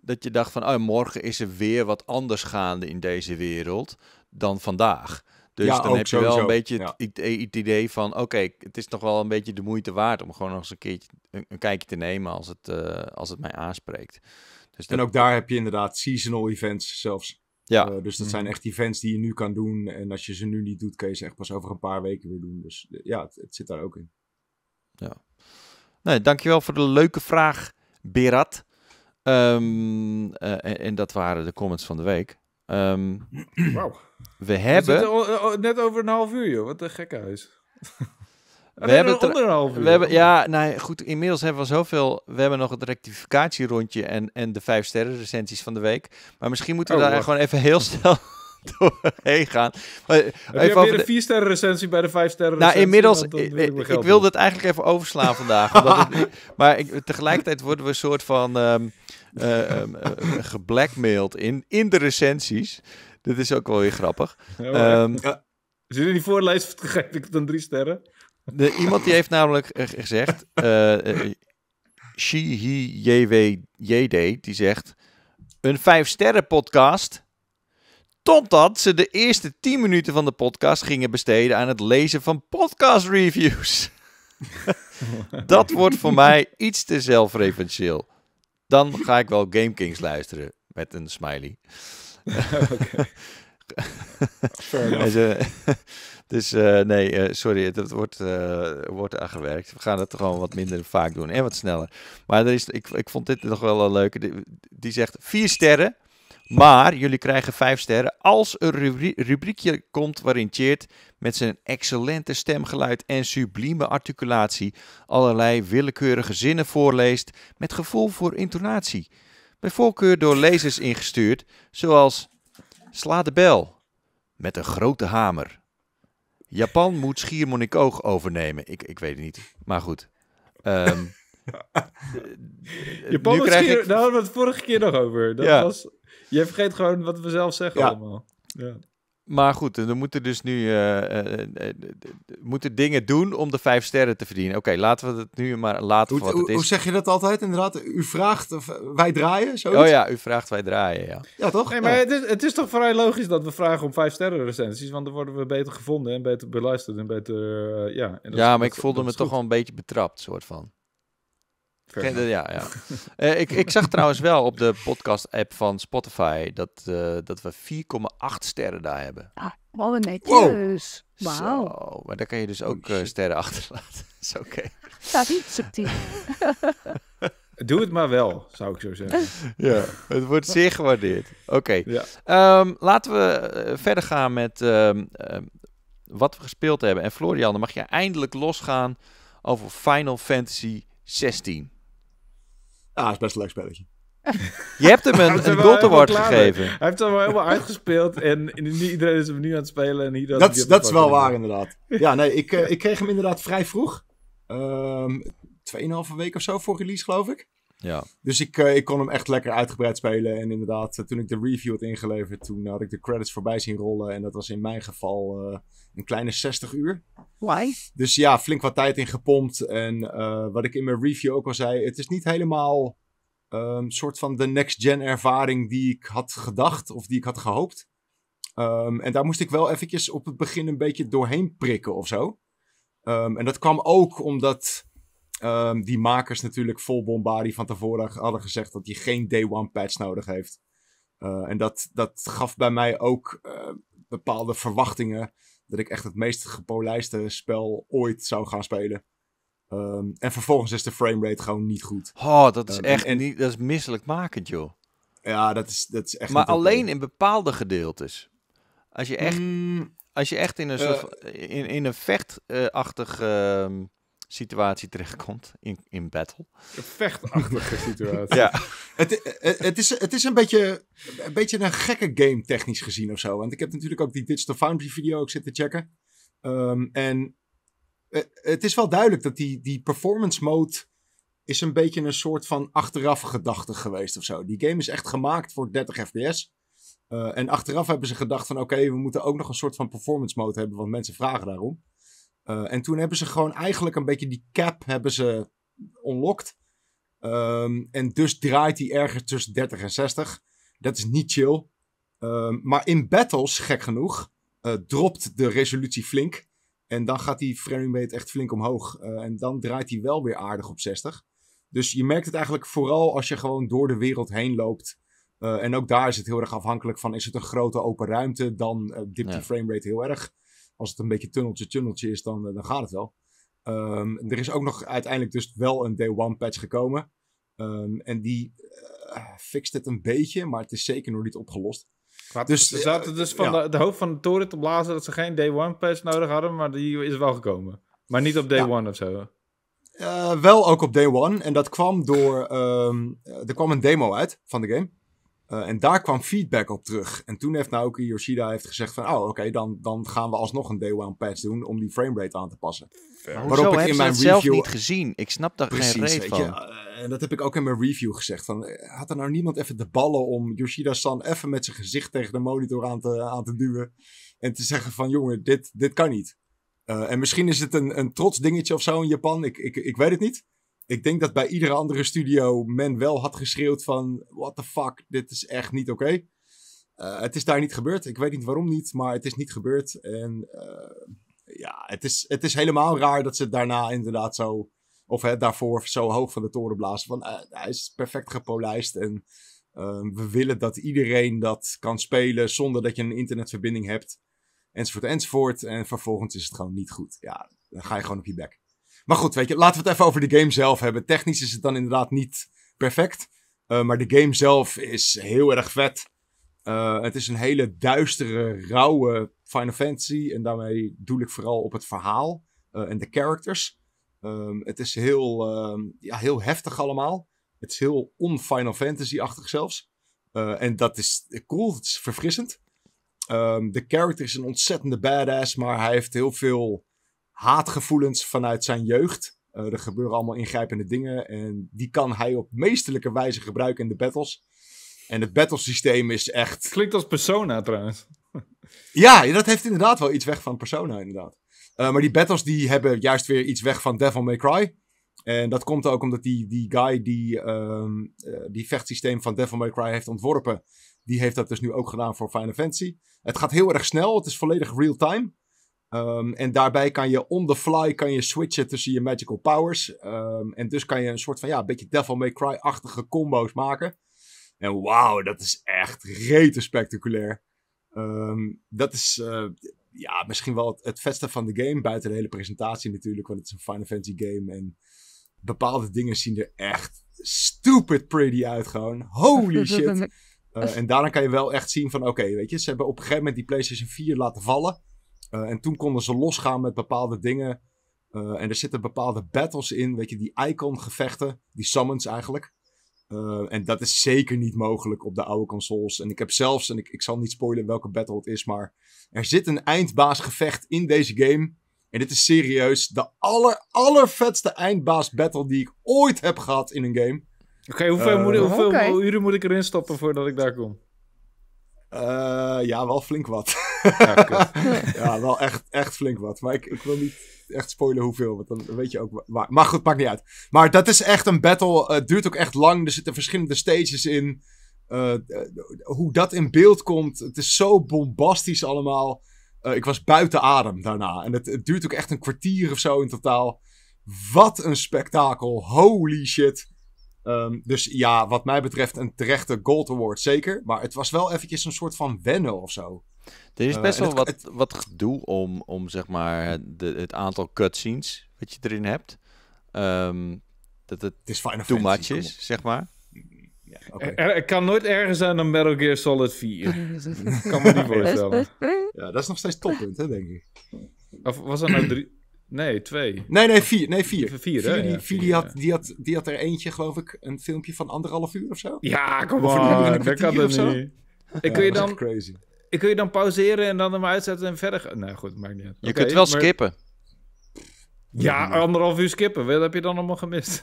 dat je dacht van, oh, morgen is er weer wat anders gaande in deze wereld dan vandaag. Dus dan heb je wel een beetje het, idee van, oké, het is toch wel een beetje de moeite waard om gewoon nog eens een keertje een, kijkje te nemen als het, eh, als het mij aanspreekt. Dus en ook daar heb je inderdaad seasonal events zelfs. Ja. Eh, dus dat mhm. zijn echt events die je nu kan doen. En als je ze nu niet doet, kun je ze echt pas over een paar weken weer doen. Dus eh, ja, het, zit daar ook in. Ja. Nee, dankjewel voor de leuke vraag, Berat. Ehm, eh, en, dat waren de comments van de week. Um, We hebben... We eh, net over een half uur, joh. Wat een gekke huis. We, hebben het half uur. We hebben, ja, nou goed, inmiddels hebben we zoveel. We hebben nog het rectificatierondje en, en de vijf sterren recensies van de week. Maar misschien moeten we oh, daar gewoon even heel snel doorheen gaan. Heb even je over de... een 4-sterren recensie bij de 5-sterren Nou, inmiddels, ik, wilde het eigenlijk even overslaan vandaag. Omdat maar ik, tegelijkertijd worden we een soort van um, ehm, eh, ehm, eh, geblackmailed in, in de recensies. Dit is ook wel weer grappig. Ja, um, die voorlijst geef ik dan drie sterren. De, iemand die heeft namelijk uh, gezegd... Shihi jd die zegt... Een vijf sterren podcast Totdat ze de eerste 10 minuten van de podcast gingen besteden aan het lezen van podcast reviews. dat wordt voor mij iets te zelfreferentieel. Dan ga ik wel Game Kings luisteren met een smiley. Oké. dus, eh, dus eh, nee, eh, sorry, dat wordt, uh, wordt aangewerkt. We gaan het gewoon wat minder vaak doen en wat sneller. Maar er is, ik, ik vond dit nog wel een leuke. Die, die zegt vier sterren. Maar jullie krijgen vijf sterren als een rubriekje komt waarin Cheert met zijn excellente stemgeluid en sublieme articulatie allerlei willekeurige zinnen voorleest met gevoel voor intonatie. Bij voorkeur door lezers ingestuurd, zoals Sla de bel met een grote hamer. Japan moet Schiermonnikoog overnemen. Ik, ik weet het niet, maar goed. Um, Japan nu schier, nou, Daar hadden we het vorige keer nog over. Dat ja. was je vergeet gewoon wat we zelf zeggen ja. allemaal. Ja. Maar goed, dan moeten dus nu eh, eh, eh, moeten dingen doen om de vijf sterren te verdienen. Oké, laten we het nu maar laten hoe, wat het is. Hoe zeg je dat altijd inderdaad? U vraagt, of wij draaien, zoiets? Oh ja, u vraagt, wij draaien, ja. Ja, toch? maar Het, is, toch vrij logisch dat we vragen om vijf sterren recensies, want dan worden we beter gevonden en beter beluisterd en beter, ja. En ja, maar ik voelde me toch wel een beetje betrapt, soort van ja, ja. Eh, ik, ik zag trouwens wel op de podcast-app van Spotify dat, eh, dat we 4,8 sterren daar hebben. Ah, wat netjes. Wow. maar daar kan je dus ook eh, sterren achterlaten. dat is oké. Staat niet subtiel. Doe het maar wel, zou ik zo zeggen. ja, het wordt zeer gewaardeerd. Oké, ehm, laten we verder gaan met ehm, ehm, wat we gespeeld hebben. En Florian, dan mag je eindelijk losgaan over Final Fantasy 16. Ah, is best een leuk spelletje. Je hebt hem een, een Award gegeven. Hij heeft hem wel helemaal uitgespeeld en niet iedereen is hem nu aan het spelen. En dat dat is wel waar, inderdaad. Ja, nee, ik, eh, ik kreeg hem inderdaad vrij vroeg. Um, Tweeënhalve week of zo voor release, geloof ik. Ja. Dus ik, eh, ik kon hem echt lekker uitgebreid spelen. En inderdaad, eh, toen ik de review had ingeleverd, toen had ik de credits voorbij zien rollen. En dat was in mijn geval eh, een kleine 60 uur. Why? Dus ja, flink wat tijd in gepompt. En wat ik in mijn review ook al zei, het is niet helemaal een ehm, soort van de next-gen ervaring die ik had gedacht of die ik had gehoopt. Ehm, en daar moest ik wel eventjes op het begin een beetje doorheen prikken of zo. Ehm, en dat kwam ook omdat Ehm, die makers natuurlijk vol bombardie van tevoren hadden gezegd dat hij geen day one patch nodig heeft. Eh, en dat, dat gaf bij mij ook eh, bepaalde verwachtingen dat ik echt het meest gepolijste spel ooit zou gaan spelen. Ehm, en vervolgens is de framerate gewoon niet goed. Oh, dat is ehm, echt en, niet, dat is misselijkmakend, joh. Ja, dat is, dat is echt. Maar alleen in bepaalde gedeeltes. Als je echt, mm. als je echt in een, soort, eh. in, in een vechtachtig situatie terechtkomt in, in battle. Een vechtachtige situatie. ja. Het, eh, het, is, het is een beetje een, beetje een gekke game technisch gezien of zo. Want ik heb natuurlijk ook die Digital Foundry video ook zitten checken. Ehm, en eh, het is wel duidelijk dat die, die performance mode is een beetje een soort van achteraf gedachte geweest of zo. Die game is echt gemaakt voor 30 fps. Eh, en achteraf hebben ze gedacht van oké, we moeten ook nog een soort van performance mode hebben, want mensen vragen daarom. Eh, en toen hebben ze gewoon eigenlijk een beetje die cap hebben ze unlocked. Ehm, en dus draait hij ergens tussen 30 en 60. Dat is niet chill. Ehm, maar in battles, gek genoeg, uh, dropt de resolutie flink. En dan gaat die frame rate echt flink omhoog. Eh, en dan draait hij wel weer aardig op 60. Dus je merkt het eigenlijk vooral als je gewoon door de wereld heen loopt. en ook daar is het heel erg afhankelijk van: is het een grote open ruimte? Dan dipt ja. die framerate heel erg als het een beetje tunneltje, tunneltje is, dan, eh, dan gaat het wel. Ehm, er is ook nog uiteindelijk dus wel een day one patch gekomen. Ehm, en die eh, fixt het een beetje, maar het is zeker nog niet opgelost. dus, ze zaten dus eh, van de, de, hoofd van de toren te blazen dat ze geen day one patch nodig hadden, maar die is wel gekomen. Maar niet op day one of zo. wel ook op day one. En dat kwam door. Ehm, er kwam een demo uit van de game. Eh, en daar kwam feedback op terug. En toen heeft Naoki Yoshida heeft gezegd van... oh, oké, dan, dan gaan we alsnog een day one patch doen... om die framerate aan te passen. Hoezo heb ik zelf niet gezien? Ik snap daar Precies, geen reden van. Je, eh, en dat heb ik ook in mijn review gezegd. Van, eh, had er nou niemand even de ballen om Yoshida-san... even met zijn gezicht tegen de monitor aan te, aan te duwen... en te zeggen van, jongen, dit, dit kan niet. en misschien is het een, een trots dingetje of zo in Japan. Ik, ik, ik weet het niet ik denk dat bij iedere andere studio men wel had geschreeuwd van... What the fuck, dit is echt niet oké. Eh, het is daar niet gebeurd. Ik weet niet waarom niet, maar het is niet gebeurd. En eh, ja, het is, het is helemaal raar dat ze daarna inderdaad zo... Of hè, daarvoor zo hoog van de toren blazen. Van, eh, hij is perfect gepolijst en... we willen dat iedereen dat kan spelen zonder dat je een internetverbinding hebt. Enzovoort, enzovoort. En vervolgens is het gewoon niet goed. Ja, dan ga je gewoon op je bek. Maar goed, weet je, laten we het even over de game zelf hebben. Technisch is het dan inderdaad niet perfect. Eh, maar de game zelf is heel erg vet. Eh, het is een hele duistere, rauwe Final Fantasy. En daarmee doel ik vooral op het verhaal eh, en de characters. Ehm, het is heel, ehm, ja, heel heftig allemaal. Het is heel on-Final Fantasy-achtig zelfs. en dat is cool, het is verfrissend. Ehm, de character is een ontzettende badass, maar hij heeft heel veel haatgevoelens vanuit zijn jeugd. Eh, er gebeuren allemaal ingrijpende dingen en die kan hij op meesterlijke wijze gebruiken in de battles. En het battlesysteem is echt... Klinkt als Persona trouwens. ja, dat heeft inderdaad wel iets weg van Persona inderdaad. Eh, maar die battles die hebben juist weer iets weg van Devil May Cry. En dat komt ook omdat die, die guy die ehm, eh, die vechtsysteem van Devil May Cry heeft ontworpen, die heeft dat dus nu ook gedaan voor Final Fantasy. Het gaat heel erg snel, het is volledig real-time. Ehm, en daarbij kan je on the fly kan je switchen tussen je magical powers. Ehm, en dus kan je een soort van ja, een beetje Devil May Cry-achtige combo's maken. En wauw, dat is echt rete spectaculair. Ehm, dat is eh, ja, misschien wel het, het vetste van de game. Buiten de hele presentatie natuurlijk, want het is een Final Fantasy game. En bepaalde dingen zien er echt stupid pretty uit gewoon. Holy shit. Eh, en daarna kan je wel echt zien van oké, weet je, ze hebben op een gegeven moment die PlayStation 4 laten vallen. Eh, en toen konden ze losgaan met bepaalde dingen. Eh, en er zitten bepaalde battles in, weet je, die icon-gevechten, die summons eigenlijk. Eh, en dat is zeker niet mogelijk op de oude consoles. En ik heb zelfs, en ik, ik zal niet spoilen welke battle het is, maar er zit een eindbaasgevecht in deze game. En dit is serieus de aller, allervetste eindbaas-battle die ik ooit heb gehad in een game. Oké, hoeveel, moet, hoeveel uren moet ik erin stoppen voordat ik daar kom? ja, wel flink wat. Ja, wel echt, echt flink wat. Maar ik, ik wil niet echt spoilen hoeveel, want dan weet je ook Maar goed, maakt niet uit. Maar dat is echt een battle. Eh, het duurt ook echt lang. Er zitten verschillende stages in. Eh, eh, hoe dat in beeld komt. Het is zo bombastisch allemaal. ik was buiten adem daarna. En het, het, duurt ook echt een kwartier of zo in totaal. Wat een spektakel. Holy shit. Ehm, dus ja, wat mij betreft een terechte Gold Award, zeker. Maar het was wel eventjes een soort van wennen of zo. Er is eh, best wel wat, wat gedoe om, om zeg maar de, het aantal cutscenes wat je erin hebt. Ehm, dat het, is too much is, zeg maar. Ja, kan nooit erger zijn dan Metal Gear Solid 4. kan me niet voorstellen. Ja, dat is nog steeds toppunt, hè, denk ik. Of was er nou drie? Nee, twee. Nee, nee, vier. Nee, vier. Vier, die, die, had, die, had, die had er eentje, geloof ik, een filmpje van anderhalf uur of zo. Ja, kom op. Dat kan dat niet. Ik kun je dan... Crazy. Ik kun je dan pauzeren en dan hem uitzetten en verder gaan? Nou goed, maakt niet uit. Je kunt wel skippen. Ja, anderhalf uur skippen. Wat heb je dan allemaal gemist?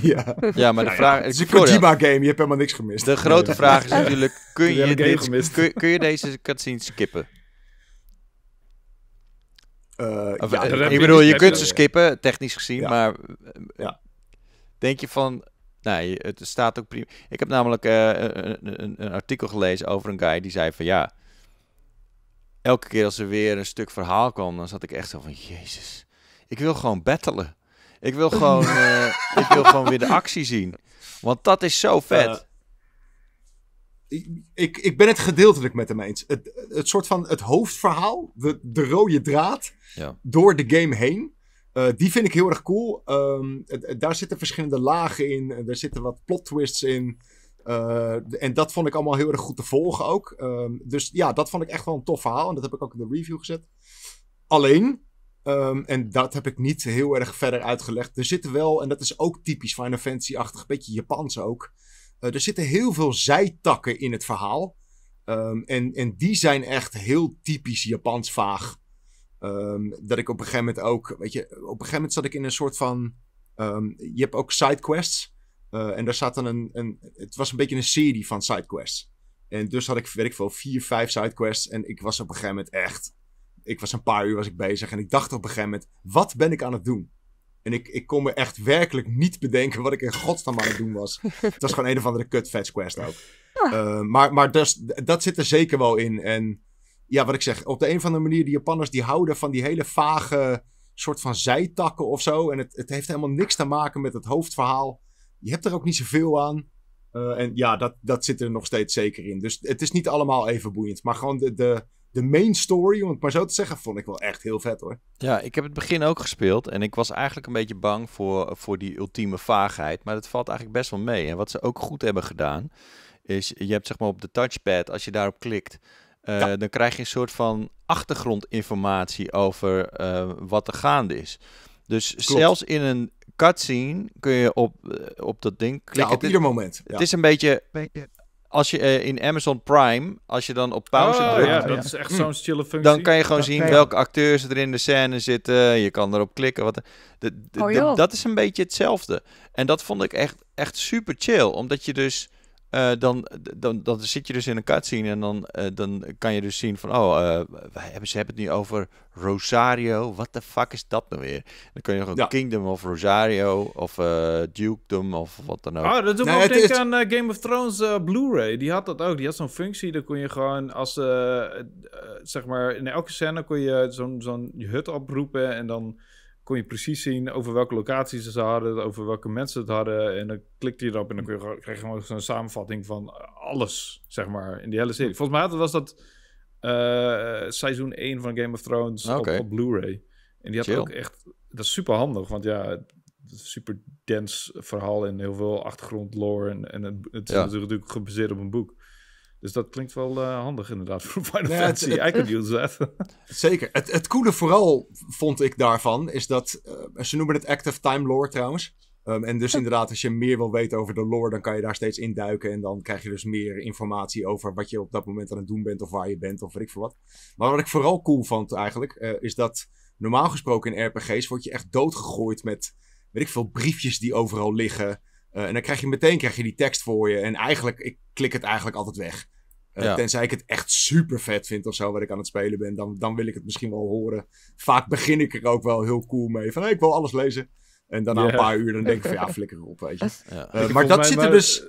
ja. ja, maar de vraag... is het is een Kojima game, je hebt helemaal niks gemist. De grote vraag is natuurlijk, kun, je, dit, kun, kun, je deze cutscene skippen? Eh, ja, eh, ik bedoel, je kunt ze skippen, technisch gezien, maar eh, denk je van, Nee, het staat ook prima. Ik heb namelijk eh, een, een, een, artikel gelezen over een guy die zei van ja. Elke keer als er weer een stuk verhaal kwam, dan zat ik echt zo van Jezus. Ik wil gewoon battelen. Ik wil gewoon, eh, ik wil gewoon weer de actie zien. Want dat is zo vet. Eh, ik, ik, ben het gedeeltelijk met hem eens. Het, het soort van het hoofdverhaal, de, de rode draad ja. door de game heen eh, die vind ik heel erg cool. Ehm, daar zitten verschillende lagen in. Eh, er zitten wat plot twists in. Eh, en dat vond ik allemaal heel erg goed te volgen ook. Ehm, dus ja, dat vond ik echt wel een tof verhaal. En dat heb ik ook in de review gezet. Alleen, ehm, en dat heb ik niet heel erg verder uitgelegd. Er zitten wel, en dat is ook typisch Final Fantasy-achtig, beetje Japans ook. er zitten heel veel zijtakken in het verhaal. en, en die zijn echt heel typisch Japans vaag. Ehm, dat ik op een gegeven moment ook, weet je, op een gegeven moment zat ik in een soort van. Ehm, je hebt ook sidequests. Eh, en daar zat dan een, een. Het was een beetje een serie van sidequests. En dus had ik, weet ik veel, vier, vijf sidequests. En ik was op een gegeven moment echt. Ik was een paar uur was ik bezig. En ik dacht op een gegeven moment: wat ben ik aan het doen? En ik, ik kon me echt werkelijk niet bedenken wat ik in godsnaam aan het doen was. het was gewoon een of andere cut fetch quest ook. Ah. Ehm, maar maar dus, dat zit er zeker wel in. En ja, wat ik zeg, op de een of andere manier, die Japanners die houden van die hele vage soort van zijtakken of zo. En het, het heeft helemaal niks te maken met het hoofdverhaal. Je hebt er ook niet zoveel aan. Eh, en ja, dat, dat zit er nog steeds zeker in. Dus het is niet allemaal even boeiend. Maar gewoon de, de, de main story, om het maar zo te zeggen, vond ik wel echt heel vet hoor. Ja, ik heb het begin ook gespeeld en ik was eigenlijk een beetje bang voor, voor die ultieme vaagheid. Maar dat valt eigenlijk best wel mee. En wat ze ook goed hebben gedaan, is je hebt zeg maar op de touchpad, als je daarop klikt, eh, dan krijg je een soort van achtergrondinformatie over eh, wat er gaande is. Dus zelfs in een cutscene kun je op, eh, op dat ding klikken. Ja, op ieder moment. Ja. Het is een beetje... Als je in Amazon Prime, als je dan op pauze oh, drukt... Ja, dat is echt zo'n chille hm. functie. Dan kan je gewoon zien welke acteurs er in de scène zitten. Je kan erop klikken. Wat, oh, dat is een beetje hetzelfde. En dat vond ik echt, echt super chill. Omdat je dus eh, dan, dan, dan zit je dus in een cutscene en dan, eh, dan kan je dus zien van... Oh, eh, hebben, ze hebben het nu over Rosario. Wat de fuck is dat nou weer? Dan kun je gewoon Kingdom of Rosario of Dukedom of wat dan ook. Oh, dat doet nee, me ook denken aan Game of Thrones Blu-ray. Die had dat ook. Die had zo'n functie. Dan kon je gewoon als... zeg maar, in elke scène kon je zo'n zo'n hut oproepen en dan kon je precies zien over welke locaties ze hadden, over welke mensen het hadden. En dan klikte je erop en dan je, kreeg je gewoon zo'n samenvatting van alles, zeg maar, in die hele serie. Volgens mij was dat eh, seizoen 1 van Game of Thrones op, op Blu-ray. En die had ook echt... Dat is super handig, want ja, super dense verhaal en heel veel achtergrond, lore. En, en het, het is natuurlijk gebaseerd op een boek. Dus dat klinkt wel eh, handig inderdaad voor Final Fantasy. Het, het, I could use that. Zeker. Het, het coole vooral vond ik daarvan is dat... Eh, ze noemen het Active Time Lore trouwens. Ehm, en dus inderdaad, als je meer wil weten over de lore, dan kan je daar steeds in duiken En dan krijg je dus meer informatie over wat je op dat moment aan het doen bent, of waar je bent, of weet ik veel wat. Maar wat ik vooral cool vond eigenlijk, eh, is dat normaal gesproken in RPG's word je echt doodgegooid met, weet ik veel, briefjes die overal liggen. Eh, en dan krijg je meteen krijg je die tekst voor je. En eigenlijk, ik klik het eigenlijk altijd weg. Uh, Tenzij ik het echt super vet vind of zo, wat ik aan het spelen ben. Dan, dan wil ik het misschien wel horen. Vaak begin ik er ook wel heel cool mee. Van ik wil alles lezen. En dan na een paar uur, dan denk ik van ja, flikker op, weet je. maar dat zit er dus...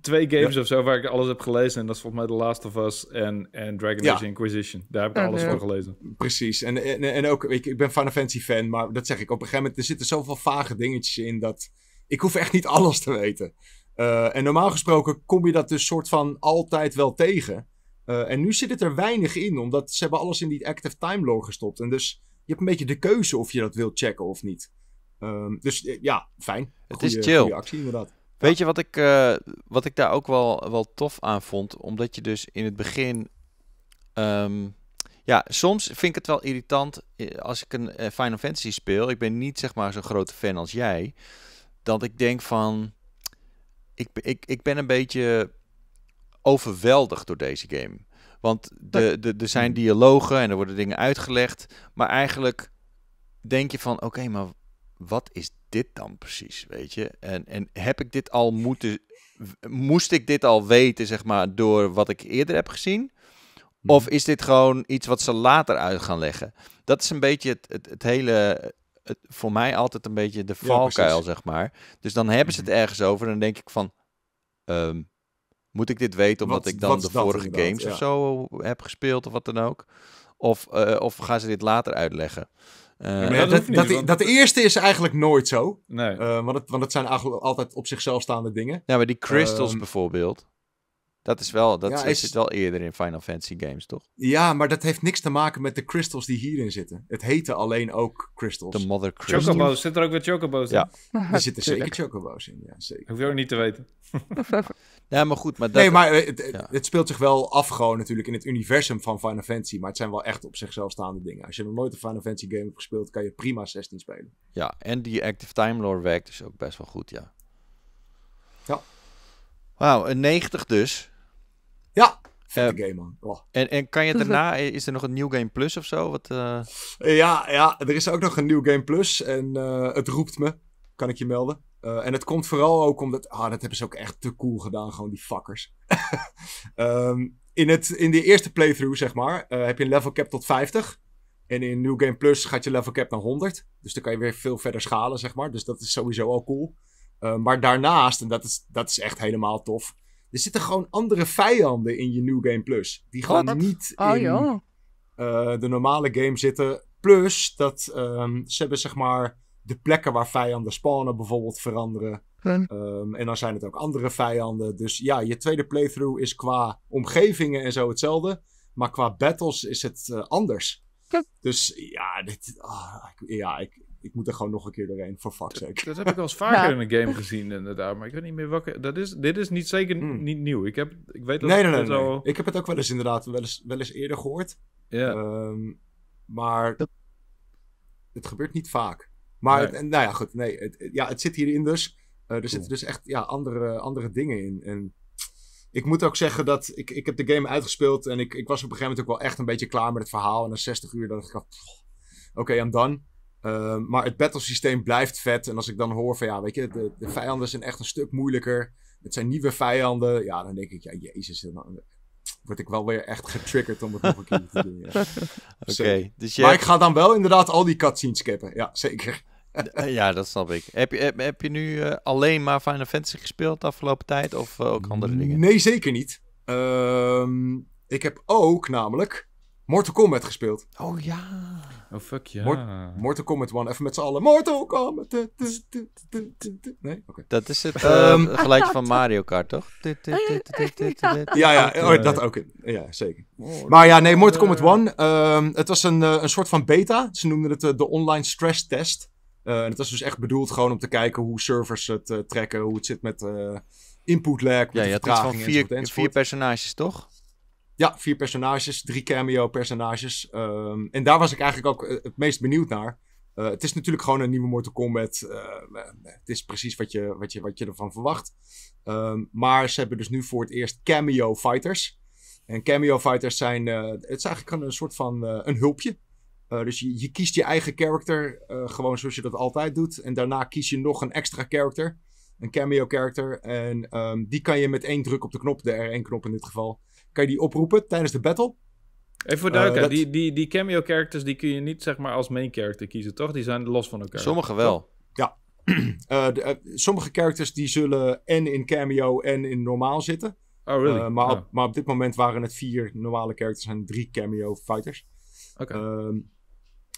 Twee games of zo waar ik alles heb gelezen. En dat is volgens mij The Last of Us en, en Dragon Age Inquisition. Daar heb ik oh, alles voor gelezen. Precies. En, en, en ook, ik, ik ben Final Fantasy fan, maar dat zeg ik op een gegeven moment. Er zitten zoveel vage dingetjes in dat ik hoef echt niet alles te weten. Eh, en normaal gesproken kom je dat dus soort van altijd wel tegen. Eh, en nu zit het er weinig in, omdat ze hebben alles in die active time lore gestopt. En dus je hebt een beetje de keuze of je dat wilt checken of niet. Ehm, dus eh, ja, fijn. Het is chill. actie dat. Weet je wat ik, wat ik daar ook wel, wel tof aan vond? Omdat je dus in het begin. Ehm, ja, soms vind ik het wel irritant als ik een Final Fantasy speel. Ik ben niet zeg maar zo'n grote fan als jij dat ik denk van, ik, ik, ik ben een beetje overweldigd door deze game. Want de, de, er zijn dialogen en er worden dingen uitgelegd. Maar eigenlijk denk je van, oké, maar wat is dit dan precies, weet je? En, en heb ik dit al moeten... Moest ik dit al weten, zeg maar, door wat ik eerder heb gezien? Of mhm. is dit gewoon iets wat ze later uit gaan leggen? Dat is een beetje het, het hele voor mij altijd een beetje de valkuil, zeg maar. Dus dan hebben ze het mhm. ergens over en dan denk ik van... Ehm, moet ik dit weten omdat ik dan de vorige games of zo heb gespeeld of wat dan ook? Of, eh, of gaan ze dit later uitleggen? dat, dat, eerste is eigenlijk nooit zo. Nee. Eh, want, het, want het zijn altijd op zichzelf staande dingen. Ja, maar die crystals ehm, bijvoorbeeld. Dat is wel, dat is, zit wel eerder in Final Fantasy games, toch? Ja, maar dat heeft niks te maken met de crystals die hierin zitten. Het heten alleen ook crystals. De mother crystals. Chocobo's, zit er ook weer chocobo's in? Ja, er zitten zeker chocobo's in, ja, zeker. Hoef je ook niet te weten. Ja, maar goed. Maar dat, nee, maar het, het, speelt zich wel af gewoon natuurlijk in het universum van Final Fantasy. Maar het zijn wel echt op zichzelf staande dingen. Als je nog nooit een Final Fantasy game hebt gespeeld, kan je prima 16 spelen. Ja, en die Active Time Lore werkt dus ook best wel goed, ja. Ja. Wauw, een 90 dus. Ja, eh, vette game man. Oh. En, en kan je daarna, is er nog een New Game Plus of zo? Wat, eh? ja, ja, er is ook nog een New Game Plus en eh, het roept me, kan ik je melden. en het komt vooral ook omdat, ah, dat hebben ze ook echt te cool gedaan, gewoon die fuckers. Ehm, in, het, in de eerste playthrough, zeg maar, heb je een level cap tot 50. En in New Game Plus gaat je level cap naar 100. Dus dan kan je weer veel verder schalen, zeg maar. Dus dat is sowieso al cool. maar daarnaast, en dat is, dat is echt helemaal tof. Er zitten gewoon andere vijanden in je New Game Plus. Die gewoon niet oh, in eh, de normale game zitten. Plus dat ehm, ze hebben zeg maar de plekken waar vijanden spawnen bijvoorbeeld veranderen. Ehm, en dan zijn het ook andere vijanden. Dus ja, je tweede playthrough is qua omgevingen en zo hetzelfde. Maar qua battles is het uh, anders. Dus ja, dit, ah, ja ik, ik moet er gewoon nog een keer doorheen, voor fuck's sake. Dat, heb ik al eens vaker in een game gezien inderdaad, maar ik weet niet meer welke... Dat is, dit is niet zeker hmm. niet nieuw. Ik, heb, ik weet dat nee, nee, nee, nee. Ik heb het ook wel eens inderdaad wel eens, wel eens eerder gehoord. Ja. Ehm, maar het gebeurt niet vaak. Maar het, nou ja, goed. Nee, het, ja, het zit hierin dus. Eh, er zitten dus echt ja, andere, andere dingen in. En ik moet ook zeggen dat ik, ik heb de game uitgespeeld. En ik, ik was op een gegeven moment ook wel echt een beetje klaar met het verhaal. En na 60 uur dacht ik, oh, oké, okay, I'm done. Ehm, maar het battlesysteem blijft vet. En als ik dan hoor van ja, weet je, de, vijanden zijn echt een stuk moeilijker. Het zijn nieuwe vijanden. Ja, dan denk ik, ja, jezus. Dan word ik wel weer echt getriggerd om het nog een keer te doen. Oké. dus je maar ik ga dan wel inderdaad al die cutscenes skippen. Ja, zeker. Eh, ja, dat snap ik. Heb je, heb, je nu eh, alleen maar Final Fantasy gespeeld de afgelopen tijd? Of eh, ook andere dingen? Nee, zeker niet. Ehm, ik heb ook namelijk Mortal Kombat gespeeld. Oh ja. Oh fuck ja. Mortal Kombat 1, even met z'n allen. Mortal Kombat. nee? Dat is het um, geluidje van Mario Kart, toch? ja, ja, dat ook. Ja, zeker. Maar ja, nee, Mortal Kombat 1. het was een, een soort van beta. Ze noemden het de online stress test. en het was dus echt bedoeld gewoon om te kijken hoe servers het trekken, hoe het zit met input lag, met ja, je had van vier, vier personages, toch? Ja, vier personages, drie cameo-personages. Ehm, en daar was ik eigenlijk ook eh, het meest benieuwd naar. Eh, het is natuurlijk gewoon een nieuwe Mortal Kombat. Uh, het is precies wat je, wat je, wat je ervan verwacht. Ehm, maar ze hebben dus nu voor het eerst cameo fighters. En cameo fighters zijn. het is eigenlijk een soort van een hulpje. dus je, je, kiest je eigen character, gewoon zoals je dat altijd doet. En daarna kies je nog een extra character, een cameo character. En ehm, die kan je met één druk op de knop, de R1-knop in dit geval, kan je die oproepen tijdens de battle. Even voor duiken. Eh, die, die, die cameo characters die kun je niet zeg maar als main character kiezen, toch? Die zijn los van elkaar. Sommige wel. Ja. Eh, de, eh, sommige characters die zullen en in cameo en in normaal zitten. Oh, really? maar, Op, maar, op, dit moment waren het vier normale characters en drie cameo fighters. Oké. Ehm,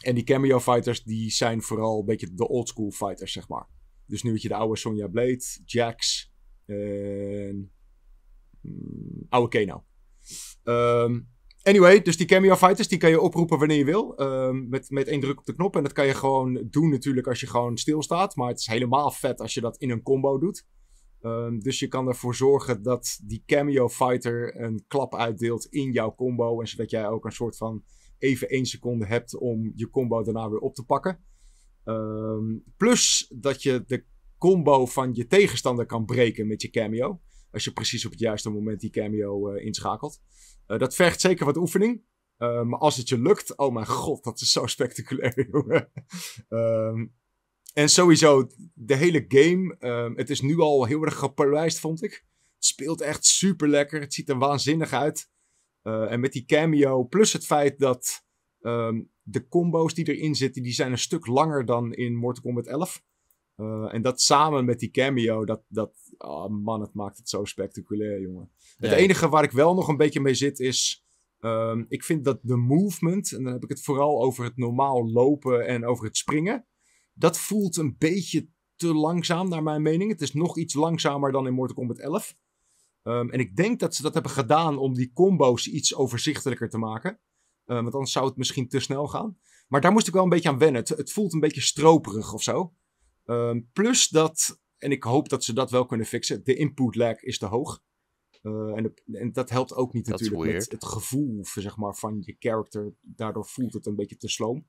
en die cameo fighters die zijn vooral een beetje de old school fighters, zeg maar. Dus nu heb je de oude Sonja Blade, Jax en mm, oude Kano. Ehm, anyway, dus die cameo fighters, die kan je oproepen wanneer je wil. Ehm, met, met één druk op de knop. En dat kan je gewoon doen natuurlijk als je gewoon stilstaat. Maar het is helemaal vet als je dat in een combo doet. Ehm, dus je kan ervoor zorgen dat die cameo fighter een klap uitdeelt in jouw combo. En zodat jij ook een soort van even één seconde hebt om je combo daarna weer op te pakken. plus dat je de combo van je tegenstander kan breken met je cameo. Als je precies op het juiste moment die cameo eh, inschakelt. Eh, dat vergt zeker wat oefening. Eh, maar als het je lukt, oh mijn god, dat is zo spectaculair, jongen. Ehm, en sowieso, de hele game, ehm, het is nu al heel erg gepolijst, vond ik. Het speelt echt super lekker. Het ziet er waanzinnig uit. en met die cameo, plus het feit dat ehm, de combo's die erin zitten, die zijn een stuk langer dan in Mortal Kombat 11. Eh, en dat samen met die cameo, dat, dat oh man, het maakt het zo spectaculair, jongen. Het enige waar ik wel nog een beetje mee zit is, ehm, ik vind dat de movement, en dan heb ik het vooral over het normaal lopen en over het springen, dat voelt een beetje te langzaam naar mijn mening. Het is nog iets langzamer dan in Mortal Kombat 11. Ehm, en ik denk dat ze dat hebben gedaan om die combo's iets overzichtelijker te maken. Ehm, want anders zou het misschien te snel gaan. Maar daar moest ik wel een beetje aan wennen. Het, het voelt een beetje stroperig of zo. Ehm, plus dat, en ik hoop dat ze dat wel kunnen fixen, de input lag is te hoog. Eh, en, en, dat helpt ook niet natuurlijk het gevoel zeg maar, van je character. Daardoor voelt het een beetje te sloom.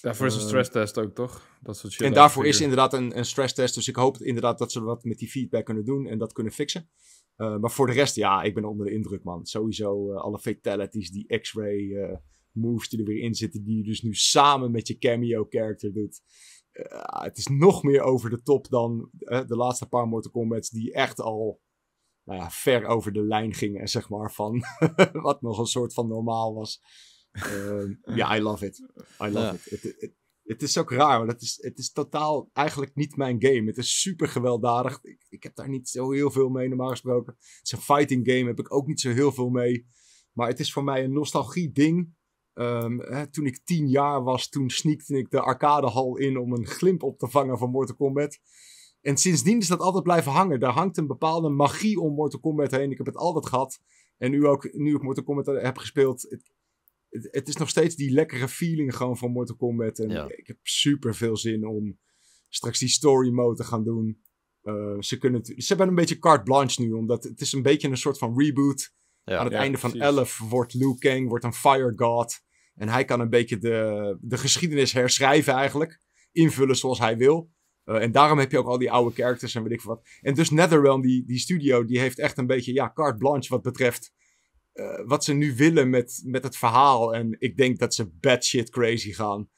Daarvoor is een eh, stress test ook, toch? Dat soort en daarvoor is inderdaad een, een stress test. Dus ik hoop inderdaad dat ze wat met die feedback kunnen doen en dat kunnen fixen. Eh, maar voor de rest, ja, ik ben onder de indruk, man. Sowieso alle fatalities, die x-ray moves die er weer in zitten, die je dus nu samen met je cameo-character doet. Eh, het is nog meer over de top dan eh, de laatste paar Mortal Kombat's die echt al nou ver over de lijn gingen, zeg maar, van wat nog een soort van normaal was. Ehm, ja, yeah, I love it. I love it. Het is ook raar, want het is, het is totaal eigenlijk niet mijn game. Het is super gewelddadig. Ik, ik heb daar niet zo heel veel mee, normaal gesproken. Het is een fighting game, heb ik ook niet zo heel veel mee. Maar het is voor mij een nostalgie ding Ehm, hè, toen ik tien jaar was, toen sneakte ik de arcadehal in om een glimp op te vangen van Mortal Kombat. En sindsdien is dat altijd blijven hangen. Daar hangt een bepaalde magie om Mortal Kombat heen. Ik heb het altijd gehad. En nu ook, nu ik Mortal Kombat heb gespeeld, het, het, is nog steeds die lekkere feeling gewoon van Mortal Kombat. En ik heb super veel zin om straks die story mode te gaan doen. Ehm, ze, kunnen ze hebben een beetje carte blanche nu, omdat het is een beetje een soort van reboot aan het einde van 11 wordt Liu Kang wordt een fire god. En hij kan een beetje de, de geschiedenis herschrijven eigenlijk. Invullen zoals hij wil. Eh, en daarom heb je ook al die oude characters en weet ik wat. En dus Netherrealm, die, die studio, die heeft echt een beetje ja, carte blanche wat betreft... Eh, wat ze nu willen met, met het verhaal. En ik denk dat ze bad shit crazy gaan.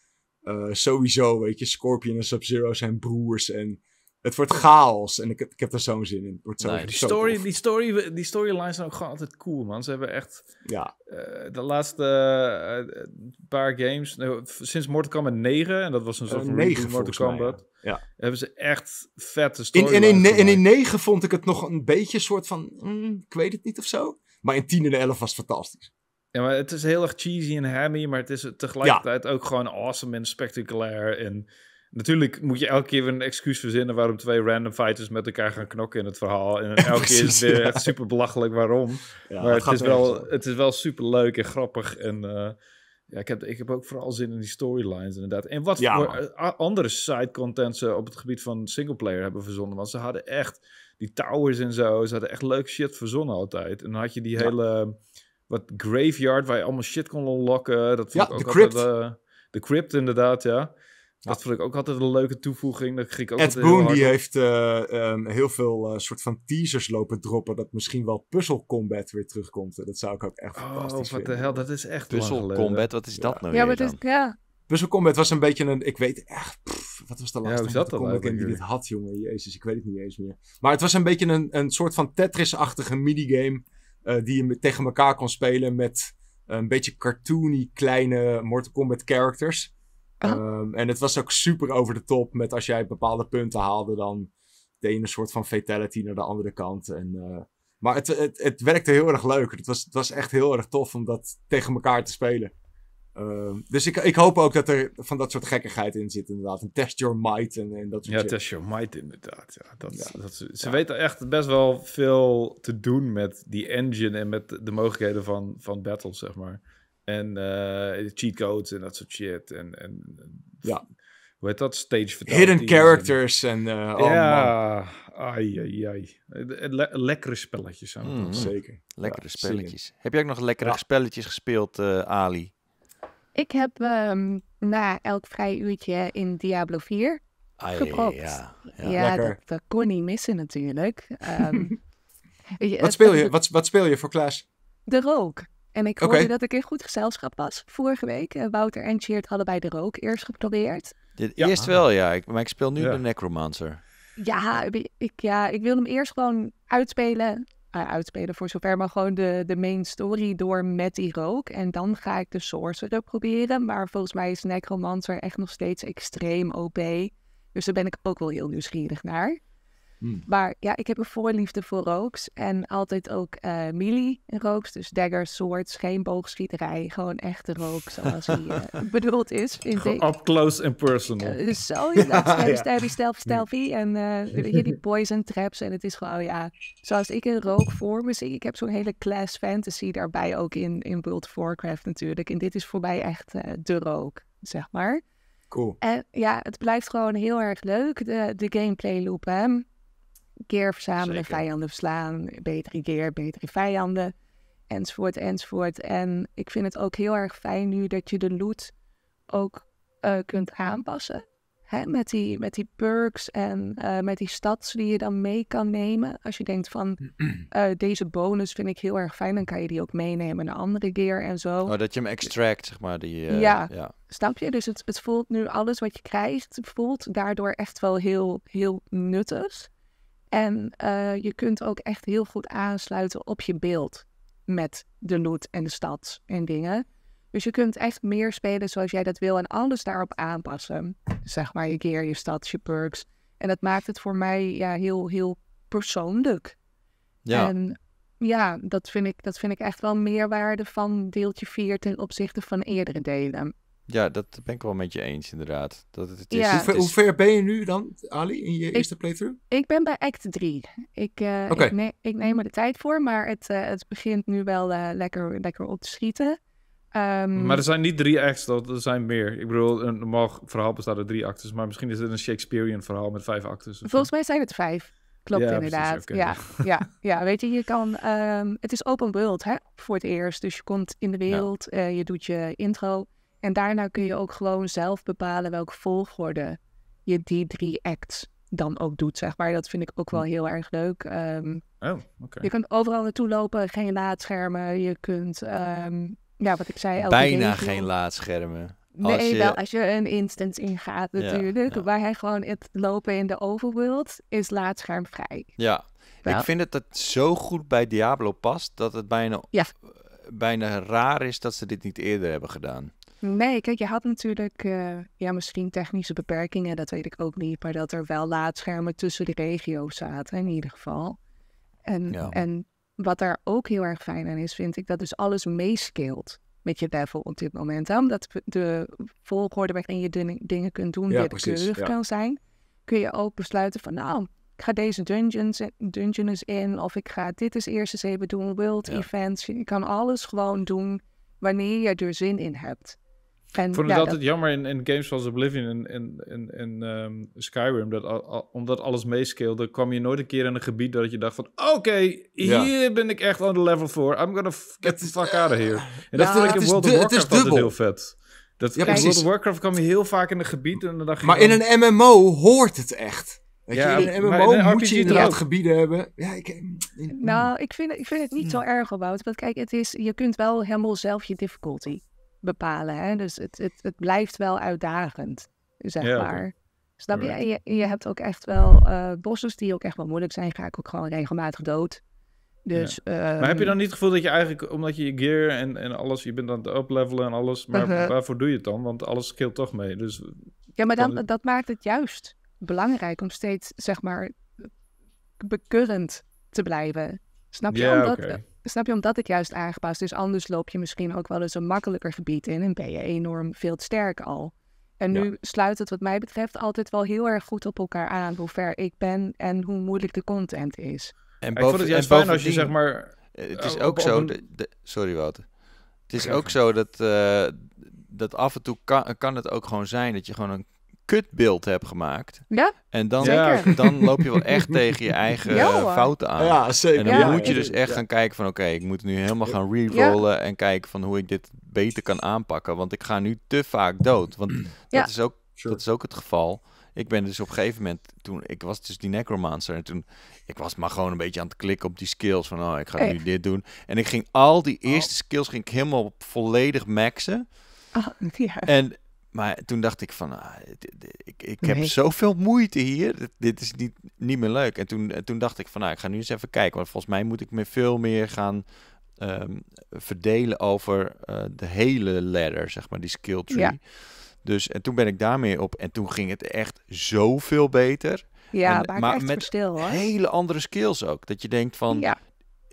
Eh, sowieso, weet je, Scorpion en Sub-Zero zijn broers. En het wordt chaos en ik heb, ik heb er zo'n zin in. die, story, die, story, die storylines zijn ook gewoon altijd cool, man. Ze hebben echt ja. Eh, de laatste eh, paar games, sinds Mortal Kombat 9, en dat was een eh, soort uh, 9, Mortal Kombat, ja. hebben ze echt vette stories. In, in, in, 9 vond ik het nog een beetje soort van, mm, ik weet het niet of zo. Maar in 10 en 11 was het fantastisch. Ja, maar het is heel erg cheesy en hammy, maar het is tegelijkertijd ook gewoon awesome en spectaculair. En Natuurlijk moet je elke keer weer een excuus verzinnen waarom twee random fighters met elkaar gaan knokken in het verhaal. En elke keer is het weer echt super belachelijk waarom. maar het is, wel, het is wel super leuk en grappig. En eh, ja, ik, heb, ik heb ook vooral zin in die storylines inderdaad. En wat voor eh, andere side content ze eh, op het gebied van singleplayer hebben verzonnen. Want ze hadden echt die towers en zo. Ze hadden echt leuk shit verzonnen altijd. En dan had je die hele wat graveyard waar je allemaal shit kon unlocken. Dat vond ja, ik ook de crypt. de crypt inderdaad, ja. Dat vond ik ook altijd een leuke toevoeging. Dat ik ook Ed Boon die heeft eh, ehm, heel veel eh, soort van teasers lopen droppen. Dat misschien wel Puzzle Combat weer terugkomt. Dat zou ik ook echt oh, fantastisch vinden. Oh, wat de hel. Dat is echt Puzzle Combat, wat is dat nou Ja, maar dan? ja. Puzzle Combat was een beetje een... Ik weet echt... wat was de laatste ja, dat combat die dit had, jongen? Jezus, ik weet het niet eens meer. Maar het was een beetje een, een soort van Tetris-achtige minigame... Uh, die je tegen elkaar kon spelen met een beetje cartoony kleine Mortal Kombat characters... Ehm, en het was ook super over de top met als jij bepaalde punten haalde, dan de een soort van fatality naar de andere kant. En, eh, maar het, het, het werkte heel erg leuk. Het was, het was echt heel erg tof om dat tegen elkaar te spelen. Ehm, dus ik, ik hoop ook dat er van dat soort gekkigheid in zit, inderdaad. Een test your might en, en dat soort Ja, test your might, inderdaad. Ja, dat, dat ze weten echt best wel veel te doen met die engine en met de mogelijkheden van, van battles, zeg maar. En eh, cheat codes en dat soort shit. En, en, ja. Hoe heet dat? Stage Hidden characters en... Uh, ja, ai, ai, ai. lekkere spelletjes aan mm, mm. Zeker. Lekkere spelletjes. Heb jij ook nog lekkere spelletjes gespeeld, eh, Ali? Ik heb ehm, na elk vrij uurtje in Diablo 4 ai, gepropt. Ja, ja. ja dat, kon niet missen natuurlijk. Ehm, wat, speel je, wat, wat speel je voor Klaas? De Rook. En ik hoorde dat ik in goed gezelschap was vorige week. Eh, Wouter en Cheert hadden bij de rook eerst geprobeerd. Eerst ah. wel, ja. Ik, maar ik speel nu de Necromancer. Ja ik, ja, ik wil hem eerst gewoon uitspelen. Eh, uitspelen voor zover, maar gewoon de, de main story door met die rook. En dan ga ik de Sorcerer proberen. Maar volgens mij is Necromancer echt nog steeds extreem OP. Dus daar ben ik ook wel heel nieuwsgierig naar. Hmm. Maar ja, ik heb een voorliefde voor rooks en altijd ook uh, melee rooks. Dus dagger, swords, geen boogschieterij. Gewoon echte rook zoals hij eh, bedoeld is, vind Up close and personal. Eh, zo inderdaad. Ja, stabby, stealthy. En die poison traps. En het is gewoon, oh ja, zoals ik een rook voor me zie. Ik heb zo'n hele class fantasy daarbij ook in, in World of Warcraft natuurlijk. En dit is voor mij echt de rook, zeg maar. Cool. En ja, het blijft gewoon heel erg leuk, de, de gameplay loop. Hè? keer verzamelen, vijanden verslaan, betere keer, betere vijanden, enzovoort, enzovoort. En ik vind het ook heel erg fijn nu dat je de loot ook eh, kunt aanpassen. Hè? Met, die, met die perks en eh, met die stads die je dan mee kan nemen. Als je denkt van eh, deze bonus vind ik heel erg fijn, dan kan je die ook meenemen een andere keer en zo. Oh, dat je hem extract, zeg maar. Die, ja. ja. snap je? Dus het, het voelt nu alles wat je krijgt, voelt daardoor echt wel heel, heel nuttig. En eh, je kunt ook echt heel goed aansluiten op je beeld met de loot en de stad en dingen. Dus je kunt echt meer spelen zoals jij dat wil en alles daarop aanpassen. zeg maar je keer, je stad, je perks. En dat maakt het voor mij ja, heel, heel persoonlijk. Ja. En ja, dat vind, ik, dat vind ik echt wel meerwaarde van deeltje 4 ten opzichte van eerdere delen. Ja, dat ben ik wel met je eens, inderdaad. Dat het, is, hoe, ver, ben je nu dan, Ali, in je eerste playthrough? Ik ben bij act 3. Ik, uh, ik, neem er de tijd voor, maar het, eh, het begint nu wel eh, lekker, lekker op te schieten. Ehm, maar er zijn niet drie acts, dat, er zijn meer. Ik bedoel, een normaal verhaal bestaat uit drie actes, maar misschien is het een Shakespearean verhaal met vijf actes. Volgens mij zijn het vijf. Klopt inderdaad. ja, ja, ja, weet je, je kan. Ehm, het is open world hè, voor het eerst. Dus je komt in de wereld, ja. je doet je intro. En daarna kun je ook gewoon zelf bepalen welke volgorde je die drie acts dan ook doet, zeg maar. Dat vind ik ook wel hm. heel erg leuk. Ehm, oh, Je kunt overal naartoe lopen, geen laadschermen. Je kunt, ehm, ja, wat ik zei... Bijna geen laadschermen. Nee, als je... wel als je een instance ingaat natuurlijk. Waar hij gewoon het lopen in de overworld is laadschermvrij. Ja, ik vind dat het zo goed bij Diablo past... dat het bijna, bijna raar is dat ze dit niet eerder hebben gedaan. Nee, kijk, je had natuurlijk eh, ja, misschien technische beperkingen, dat weet ik ook niet. Maar dat er wel laadschermen tussen de regio's zaten, in ieder geval. En, en wat daar ook heel erg fijn aan is, vind ik, dat dus alles meeskeelt met je level op dit moment. Hè? Omdat de volgorde waarin je dingen kunt doen ja, willekeurig ja. kan zijn, kun je ook besluiten van nou, ik ga deze dungeons, dungeons in of ik ga dit is eerst eens even doen, world events. Je kan alles gewoon doen wanneer je er zin in hebt. En, ik vond het altijd jammer in, in, games zoals Oblivion en, en, ehm, Skyrim, dat omdat alles meescalede, kwam je nooit een keer in een gebied dat je dacht van, oké, hier ben ik echt on the level voor. I'm gonna get the fuck out of eh, here. En dat vond ik in World of Warcraft altijd heel vet. Dat, in World of Warcraft kwam je heel vaak in een gebied en dan dacht je... Maar in een MMO hoort het echt. Weet je, in een MMO moet je inderdaad gebieden hebben. Ja, ik, nou, ik vind, ik vind het niet zo erg, Wout. Want kijk, het is, je kunt wel helemaal zelf je difficulty bepalen. Hè? Dus het, het, het blijft wel uitdagend, zeg ja, maar. Snap je? je, je, hebt ook echt wel eh, bossen die ook echt wel moeilijk zijn. Ga ik ook gewoon regelmatig dood. Dus, ja. Maar heb je ehm, dan niet het gevoel dat je eigenlijk, omdat je je gear en, en alles, je bent aan het uplevelen en alles, maar uh-huh. waarvoor doe je het dan? Want alles scheelt toch mee. Dus, ja, maar dan, dat maakt het juist belangrijk om steeds, zeg maar, bekurrend te blijven. Snap je? omdat, Snap je? Omdat het juist aangepast is. Anders loop je misschien ook wel eens een makkelijker gebied in en ben je enorm veel sterker sterk al. En nu sluit het wat mij betreft altijd wel heel erg goed op elkaar aan hoe ver ik ben en hoe moeilijk de content is. En ik vond het juist fijn als je zeg maar... Eh, het is eh, ook zo... De, sorry Walter. Het is ook zo dat, eh, dat af en toe kan, kan het ook gewoon zijn dat je gewoon een kutbeeld heb gemaakt. Ja. En dan, ja. dan loop je wel echt tegen je eigen fouten aan. Ja, zeker. En dan moet je dus echt gaan kijken van oké, ik moet nu helemaal gaan rerollen en kijken van hoe ik dit beter kan aanpakken. Want ik ga nu te vaak dood. Want dat, is ook, dat is ook het geval. Ik ben dus op een gegeven moment, toen ik was dus die necromancer en toen, ik was maar gewoon een beetje aan het klikken op die skills van, oh, ik ga nu dit doen. En ik ging al die oh. eerste skills ging ik helemaal volledig maxen. Oh, ja. En maar toen dacht ik van, ah, ik, ik heb zoveel moeite hier. Dit, is niet, niet meer leuk. En toen, eh, toen dacht ik van, nou, ik ga nu eens even kijken. Want volgens mij moet ik me veel meer gaan ehm, verdelen over eh, de hele ladder, zeg maar, die skill tree. Ja. Dus en toen ben ik daarmee op. En toen ging het echt zoveel beter. Ja, maar met hele andere skills ook. Dat je denkt van, ja.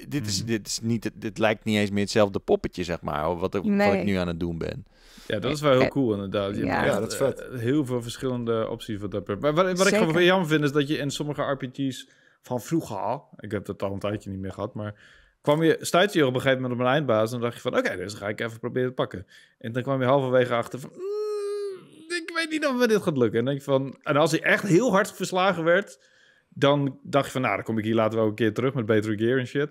dit, is, mhm. dit, is niet, dit lijkt niet eens meer hetzelfde poppetje, zeg maar. Wat, wat ik nu aan het doen ben. Ja, dat is wel heel eh, cool inderdaad. ja. dat is vet. Eh, heel veel verschillende opties wat dat Maar wat, ik gewoon jam vind, is dat je in sommige RPG's van vroeger al... Ik heb dat al een tijdje niet meer gehad, maar kwam je, stuitte je op een gegeven moment op een eindbaas... en dacht je van, oké, okay, dus ga ik even proberen te pakken. En dan kwam je halverwege achter van... Mm, ik weet niet of me dit gaat lukken. En, denk van, en als hij echt heel hard verslagen werd... dan dacht je van, nou, dan kom ik hier later wel een keer terug... met betere gear en shit.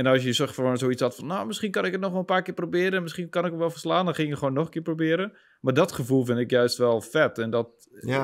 En als je gewoon zoiets had van, nou, misschien kan ik het nog wel een paar keer proberen. Misschien kan ik hem wel verslaan. Dan ging je gewoon nog een keer proberen. Maar dat gevoel vind ik juist wel vet. En dat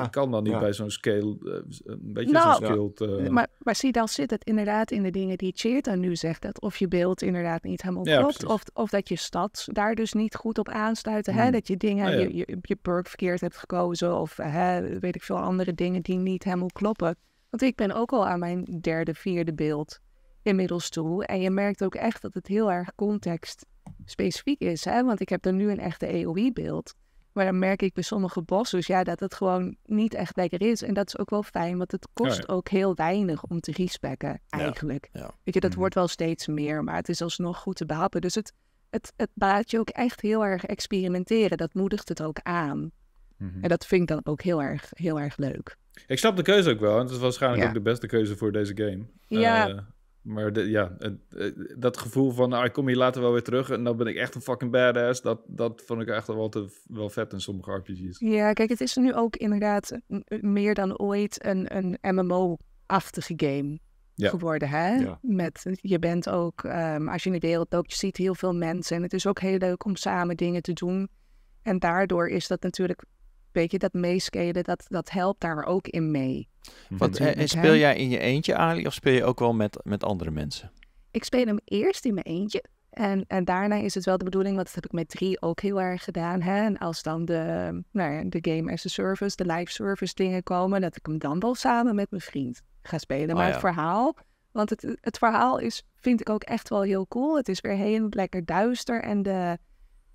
kan dan niet bij zo'n scale, eh, een beetje nou, zo'n skill. Maar, maar zie, dan zit het inderdaad in de dingen die Cheert nu zegt. Dat of je beeld inderdaad niet helemaal klopt. of, of dat je stad daar dus niet goed op aansluit. Hè? Hmm. Dat je dingen, je, je, je perk verkeerd hebt gekozen. Of hè, weet ik veel andere dingen die niet helemaal kloppen. Want ik ben ook al aan mijn derde, vierde beeld inmiddels toe. En je merkt ook echt dat het heel erg contextspecifiek is. Hè? Want ik heb er nu een echte EOI-beeld. Maar dan merk ik bij sommige dus ja, dat het gewoon niet echt lekker is. En dat is ook wel fijn, want het kost ook heel weinig om te respecken eigenlijk. Weet je, dat mhm. wordt wel steeds meer, maar het is alsnog goed te behappen. Dus het, het, het baat je ook echt heel erg experimenteren. Dat moedigt het ook aan. Mhm. En dat vind ik dan ook heel erg, heel erg leuk. Ik snap de keuze ook wel. En het is waarschijnlijk ook de beste keuze voor deze game. Ja, eh, maar ja, eh, dat gevoel van, ah, ik kom hier later wel weer terug en dan ben ik echt een fucking badass. Dat, dat vond ik echt wel, te, wel vet in sommige RPG's. Ja, kijk, het is nu ook inderdaad meer dan ooit een, een MMO-achtige game geworden. Hè? Met, je bent ook, ehm, als je in de wereld loopt, je ziet heel veel mensen. En het is ook heel leuk om samen dingen te doen. En daardoor is dat natuurlijk Weet dat meeskeden dat, dat helpt daar ook in mee. Mhm. Wat, en eh, eh, speel jij in je eentje, Ali, of speel je ook wel met, met andere mensen? Ik speel hem eerst in mijn eentje. En, en daarna is het wel de bedoeling, want dat heb ik met drie ook heel erg gedaan. Hè? En als dan de, nou ja, de game as de service, de live service dingen komen, dat ik hem dan wel samen met mijn vriend ga spelen. Oh maar het verhaal, want het, het verhaal is, vind ik ook echt wel heel cool. Het is weer heel lekker duister en de,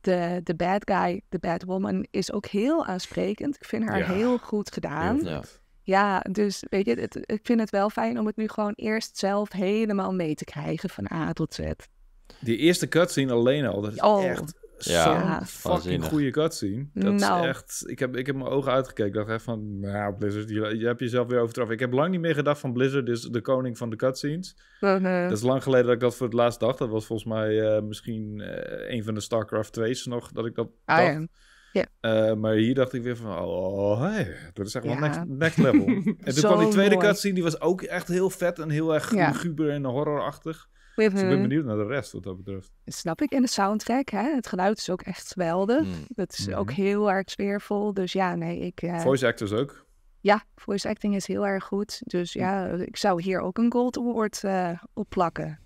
de, de bad guy, de bad woman, is ook heel aansprekend. Ik vind haar heel goed gedaan. Ja, dus weet je, ik vind het wel fijn om het nu gewoon eerst zelf helemaal mee te krijgen van A tot Z. Die eerste cutscene alleen al, dat is oh, echt ja, fucking goede cutscene. Dat is nou. echt... Ik heb, ik heb mijn ogen uitgekeken. Ik dacht echt van... Nou, Blizzard, je, je hebt jezelf weer overtroffen. Ik heb lang niet meer gedacht van Blizzard is de koning van de cutscenes. Oh, dat is lang geleden dat ik dat voor het laatst dacht. Dat was volgens mij eh, misschien eh, een van de StarCraft 2's nog dat ik dat ah, dacht. Ja. Eh, maar hier dacht ik weer van, oh, hey, dat is echt wel next, level. en toen kwam die tweede cutscene, die was ook echt heel vet en heel erg guber en horrorachtig. Dus ik ben benieuwd naar de rest wat dat betreft. snap ik. in de soundtrack, hè? het geluid is ook echt geweldig. Mm. Dat is mm-hmm. ook heel erg sfeervol. Dus ja, nee, ik... Eh, voice actors ook? Ja, voice acting is heel erg goed. Dus ja, ik zou hier ook een gold award opplakken eh, op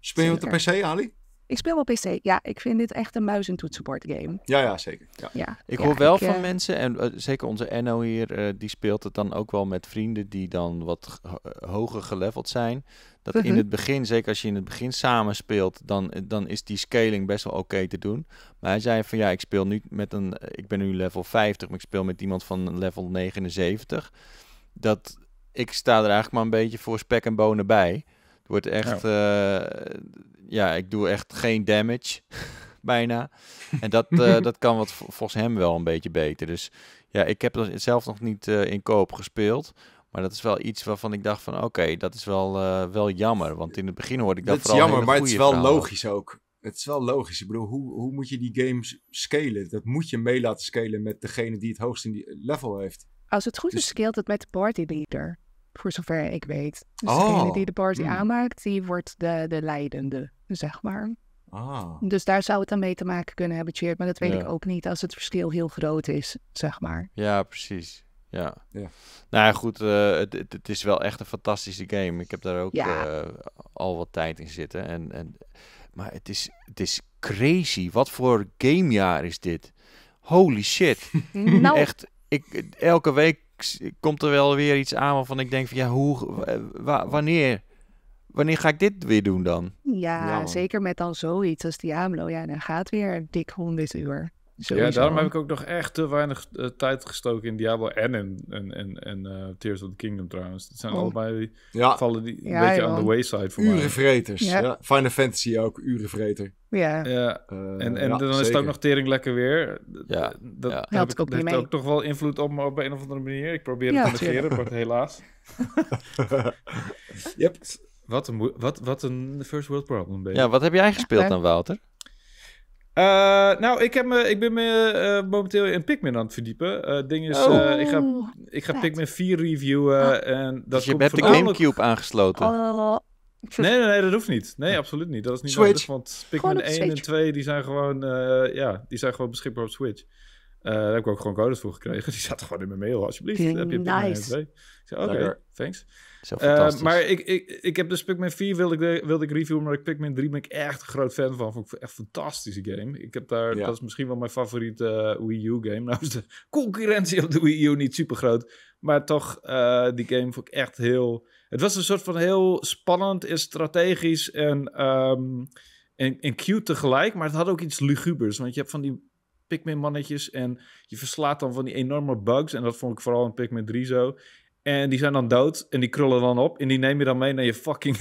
Speel je op de PC, Ali? Ik speel wel PC. Ja, ik vind dit echt een muis- en toetsenbord game. Ja, ja zeker. Ja. ik hoor wel van eh, mensen, en eh, zeker onze Enno hier, eh, die speelt het dan ook wel met vrienden die dan wat hoger geleveld zijn. Dat in het begin, zeker als je in het begin samen speelt, dan, dan is die scaling best wel oké te doen. Maar hij zei van ja, ik speel nu met een, ik ben nu level 50, maar ik speel met iemand van level 79. Dat ik sta er eigenlijk maar een beetje voor spek en bonen bij wordt echt, ja. Eh, ja, ik doe echt geen damage bijna. En dat, eh, dat kan wat volgens hem wel een beetje beter. Dus ja, ik heb dat zelf nog niet eh, in koop gespeeld. Maar dat is wel iets waarvan ik dacht van oké, dat is wel, wel jammer. Want in het begin hoorde ik dat, dat is jammer, maar het is wel logisch ook. Het is wel logisch. Ik bedoel, hoe, hoe moet je die games scalen? Dat moet je mee laten scalen met degene die het hoogst in die level heeft. Als het goed is, dus- scalt het met Party Leader voor zover ik weet. Dus oh. degene die de party hmm. aanmaakt, die wordt de, de leidende, zeg maar. Ah. Dus daar zou het dan mee te maken kunnen hebben, Cheert. Maar dat weet ik ook niet als het verschil heel groot is, zeg maar. Ja, precies. Ja. ja. Nou ja, goed, uh, het, het, is wel echt een fantastische game. Ik heb daar ook eh, al wat tijd in zitten. En, en, maar het is, het is crazy. Wat voor gamejaar is dit? Holy shit. nou. Echt, ik, elke week komt er wel weer iets aan waarvan ik denk van ja, hoe, eh, wanneer? Wanneer ga ik dit weer doen dan? Ja, zeker met dan zoiets als die AMLO. Ja, dan gaat weer dik 100 uur. Ja, daarom heb ik ook nog echt te weinig eh, tijd gestoken in Diablo en in, en en en uh, Tears of the Kingdom trouwens. Het zijn oh. allebei vallen die een beetje aan de wayside voor mij. Urenvreters. Ja. Final Fantasy ook, urenvreter. Ja. ja. Eh, en en dan is het ook nog tering lekker weer. Ja. Dat ja. Heb ik, ook heeft ook toch wel invloed op me op een of andere manier. Ik probeer het te negeren, maar helaas. yep. Wat een, wat, wat een first world problem. Ben je. Ja, wat heb jij gespeeld dan, Wouter? Eh, nou, ik, heb me, ik ben me eh, momenteel in Pikmin aan het verdiepen. Eh, het ding is, oh. ik ga, ik ga Pikmin 4 reviewen. Ah. En dat dus je hebt de Gamecube aangesloten? Oh, nee, nee, nee, dat hoeft niet. Nee, absoluut niet. Dat is niet nodig, want Pikmin 1 en 2 die zijn, gewoon, ja, die zijn gewoon beschikbaar op Switch. daar heb ik ook gewoon codes voor gekregen. Die zaten gewoon in mijn mail, alsjeblieft. Heb je Pikmin nice. en 2? Oké, thanks. Eh, maar ik, ik, ik heb dus Pikmin 4 wilde ik, wilde ik reviewen, maar Pikmin 3 ben ik echt een groot fan van. Vond ik echt een fantastische game. Ik heb daar, Dat is misschien wel mijn favoriete eh, Wii U game. Nou is de concurrentie op de Wii U niet super groot. Maar toch, eh, die game vond ik echt heel... Het was een soort van heel spannend en strategisch en, ehm, en, en cute tegelijk. Maar het had ook iets lugubers, want je hebt van die Pikmin-mannetjes. En je verslaat dan van die enorme bugs. En dat vond ik vooral in Pikmin 3 zo. En die zijn dan dood en die krullen dan op. En die neem je dan mee naar je fucking.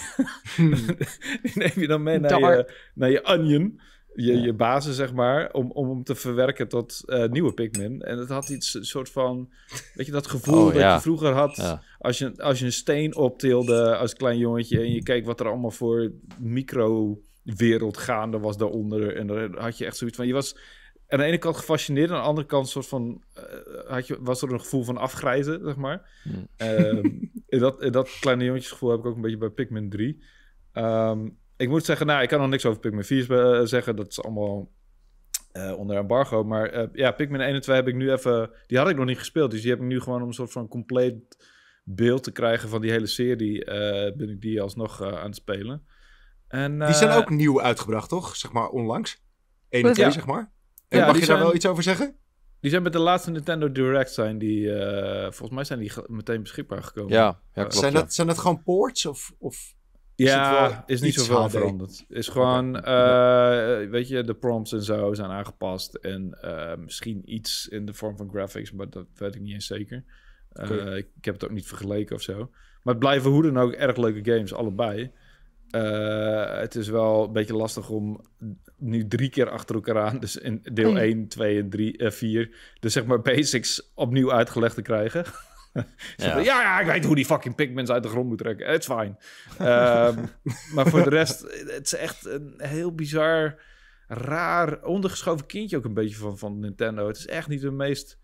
Hmm. die neem je dan mee naar je, naar je onion. Je, je basis, zeg maar. Om, om hem te verwerken tot eh, nieuwe Pikmin. En het had iets, een soort van. Weet je dat gevoel dat oh, je vroeger had. Als, je, als je een steen optilde als klein jongetje. En je keek wat er allemaal voor micro wereld gaande was daaronder. En dan had je echt zoiets van: je was aan de ene kant gefascineerd, aan de andere kant soort van, eh, had je, was er een gevoel van afgrijzen, zeg maar. Mm. dat, dat kleine jongetjesgevoel heb ik ook een beetje bij Pikmin 3. Ehm, ik moet zeggen, nou, ik kan nog niks over Pikmin 4 eh, zeggen. Dat is allemaal uh, onder embargo. Maar ja, Pikmin 1 en 2 heb ik nu even... Die had ik nog niet gespeeld, dus die heb ik nu gewoon om een soort van compleet beeld te krijgen van die hele serie... ben ik die alsnog aan het spelen. En, die zijn ook nieuw uitgebracht, toch? Zeg maar onlangs. 1 en 2, zeg maar. Eh, ja, mag je daar wel iets over zeggen? Die zijn met de laatste Nintendo Direct zijn die, eh, volgens mij zijn die meteen beschikbaar gekomen. Ja, ja eh, klopt, zijn, dat, zijn gewoon ports of, of ja, is, is niet zoveel veranderd. Is gewoon, weet je, de prompts en zo zijn aangepast. En misschien iets in de vorm van graphics, maar dat weet ik niet eens zeker. ik, heb het ook niet vergeleken of zo. Maar het blijven hoe dan ook erg leuke games, allebei. Eh, het is wel een beetje lastig om nu drie keer achter elkaar aan, dus in deel 1, 2 en 3, uh, 4, de zeg maar basics opnieuw uitgelegd te krijgen. ja. ja. ik weet hoe die fucking pigments uit de grond moet trekken. Het is fijn. maar voor de rest, het is echt een heel bizar, raar, ondergeschoven kindje ook een beetje van, van Nintendo. Het is echt niet de meest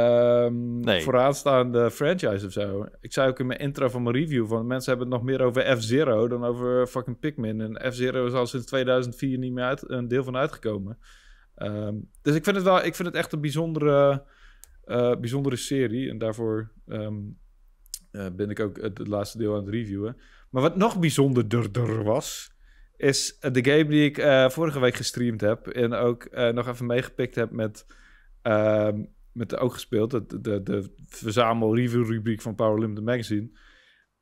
um, nee. vooraanstaande franchise of zo. Ik zei ook in mijn intro van mijn review: van mensen hebben het nog meer over F-Zero dan over fucking Pikmin. En F-Zero is al sinds 2004 niet meer uit, een deel van uitgekomen. Ehm, dus ik vind het wel, ik vind het echt een bijzondere, eh, bijzondere serie. En daarvoor ehm, eh, ben ik ook het, laatste deel aan het reviewen. Maar wat nog bijzonderder was, is de game die ik eh, vorige week gestreamd heb. En ook nog even meegepikt heb met met ook gespeeld. De, de, de verzamel review rubriek van Power Limited Magazine.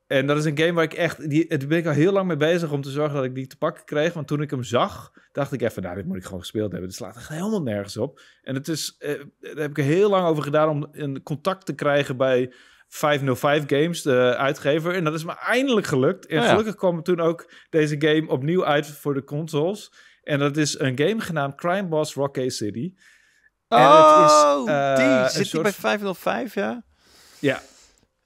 En dat is een game waar ik echt... Die, het ben ik al heel lang mee bezig om te zorgen dat ik die te pakken kreeg. Want toen ik hem zag, dacht ik even... Nou, dit moet ik gewoon gespeeld hebben. Dit slaat echt helemaal nergens op. En het is, eh, daar heb ik er heel lang over gedaan om in contact te krijgen bij... 505 Games, de uitgever. En dat is me eindelijk gelukt. En gelukkig kwam toen ook deze game opnieuw uit voor de consoles. En dat is een game genaamd Crime Boss Rocket City. Oh, en het is, oh, eh, die. Zit soort... bij 505, ja? Ja.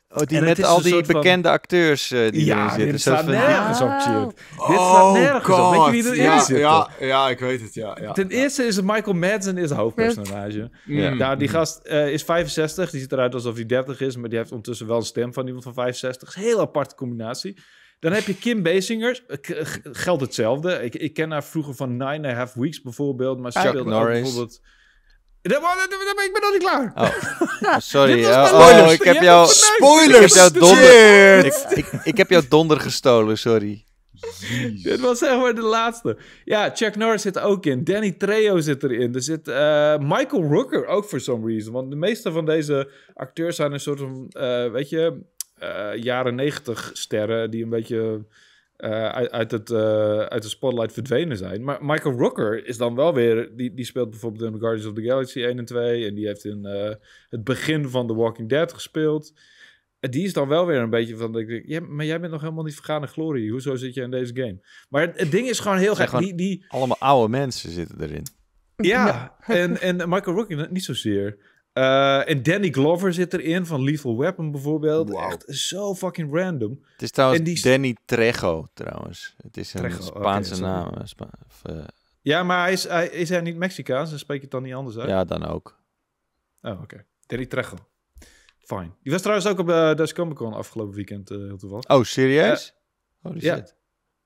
Oh, die met al die bekende acteurs eh, die ja, erin zitten. Dit staat nergens op, Oh, dit oh, staat nergens op. je ja, Ja, ja, ik weet het, ja. ja Ten eerste is het Michael Madsen is het hoofdpersonage. Ja. die mm. gast eh, is 65. Die ziet eruit alsof hij 30 is, maar die heeft ondertussen wel een stem van iemand van 65. Dat is een heel aparte combinatie. Dan heb je Kim Basinger. Geldt hetzelfde. Ik, ik ken haar vroeger van Nine and a Half Weeks bijvoorbeeld. Maar ze speelde bijvoorbeeld ik ben nog niet klaar. Oh, oh sorry. oh, oh ik heb jouw Spoilers! Ik heb jou donder... Ik, ik, heb jouw donder gestolen, sorry. Jeez. Dit was zeg maar de laatste. Ja, Chuck Norris zit ook in. Danny Trejo zit erin. Er zit eh, Michael Rooker ook for some reason. Want de meeste van deze acteurs zijn een soort van, eh, weet je, eh, jaren negentig sterren die een beetje eh, uit, uit, het, eh, uit de spotlight verdwenen zijn. Maar Michael Rooker is dan wel weer... Die, die speelt bijvoorbeeld in Guardians of the Galaxy 1 en 2... en die heeft in eh, het begin van The Walking Dead gespeeld. En die is dan wel weer een beetje van... Ik ja, maar jij bent nog helemaal niet vergane glorie. Hoezo zit je in deze game? Maar het, ding is gewoon heel gek. Die, die... Allemaal oude mensen zitten erin. Ja, En, en Michael Rooker niet zozeer... Eh, en Danny Glover zit erin van Lethal Weapon bijvoorbeeld. Wow. Echt zo fucking random. Het is trouwens die... Danny Trejo trouwens. Het is een Trejo. Spaanse naam. Eh, eh, ja, maar hij is, hij, is niet Mexicaans? Dan spreek je het dan niet anders uit? Ja, dan ook. Oh, oké. Danny Trejo. Fine. Die was trouwens ook op de uh, Dutch Comic Con afgelopen weekend heel toevallig. Oh, serieus? Holy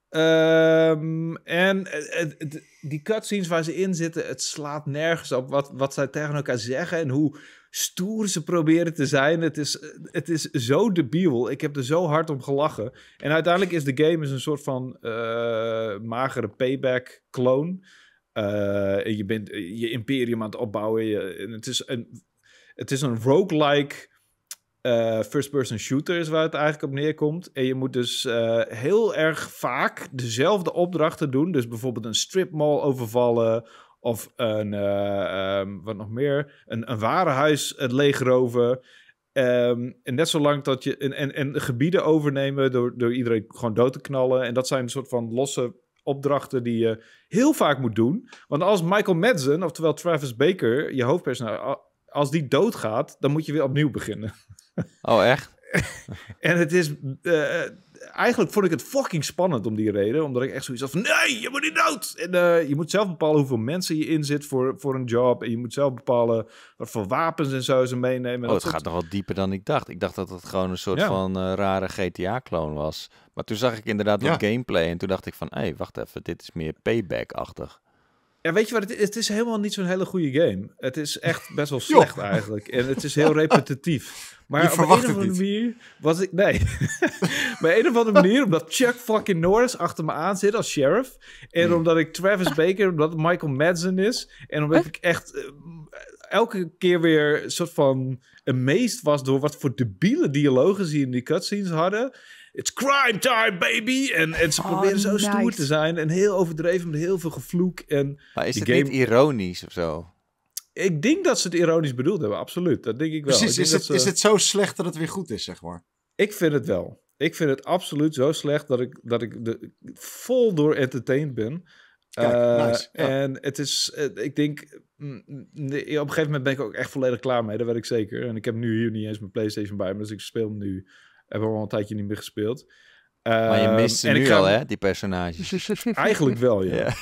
Ehm, en die cutscenes waar ze in zitten, het slaat nergens op wat, wat zij tegen elkaar zeggen en hoe stoer ze proberen te zijn. Het is, het is zo debiel. Ik heb er zo hard om gelachen. En uiteindelijk is de game een soort van eh, magere payback-kloon. Eh, je bent je imperium aan het opbouwen. en het, is een, het is een roguelike eh, first-person shooter is waar het eigenlijk op neerkomt. En je moet dus eh, heel erg vaak dezelfde opdrachten doen. Dus bijvoorbeeld een stripmall overvallen. Of een, eh, ehm, wat nog meer, een, een warenhuis leegroven. Um, ehm, en net zolang dat je. En, en, en gebieden overnemen door, door iedereen gewoon dood te knallen. En dat zijn een soort van losse opdrachten die je heel vaak moet doen. Want als Michael Madsen, oftewel Travis Baker, je hoofdpersonage, als die doodgaat, dan moet je weer opnieuw beginnen. Oh, echt? en het is... Eh, eigenlijk vond ik het fucking spannend om die reden. Omdat ik echt zoiets had van... Nee, je moet niet dood! En eh, je moet zelf bepalen hoeveel mensen je inzit voor, voor een job. En je moet zelf bepalen wat voor wapens en zo ze meenemen. oh, het gaat nog wat dieper dan ik dacht. Ik dacht dat het gewoon een soort van eh, rare GTA-kloon was. Maar toen zag ik inderdaad nog gameplay. En toen dacht ik van... Hé, hey, wacht even. Dit is meer payback-achtig. Ja, weet je wat? Het is, het is helemaal niet zo'n hele goede game. Het is echt best wel slecht eigenlijk. En het is heel repetitief. Maar je op een of andere manier was ik. Nee. maar een of andere manier, omdat Chuck fucking Norris achter me aan zit als sheriff. En hmm. omdat ik Travis Baker, omdat Michael Madsen is. En omdat ik echt eh, elke keer weer een soort van amazed was door wat voor debiele dialogen ze in die cutscenes hadden. It's crime time, baby! En, ze oh, proberen zo stoer te zijn en heel overdreven met heel veel gevloek. En maar is het game... niet ironisch of zo? Ik denk dat ze het ironisch bedoeld hebben, absoluut. Dat denk ik wel. Precies, is, het, is het zo slecht dat het weer goed is, zeg maar? Ik vind het wel. Ik vind het absoluut zo slecht dat ik, dat ik de, vol door entertained ben. Kijk, eh, En het is, ik denk, mm, mm, op een gegeven moment ben ik ook echt volledig klaar mee. Dat weet ik zeker. En ik heb nu hier niet eens mijn PlayStation bij me, dus ik speel nu hebben we al een tijdje niet meer gespeeld. maar je ehm, mist ze nu al, hè, die personages. Eigenlijk wel, ja.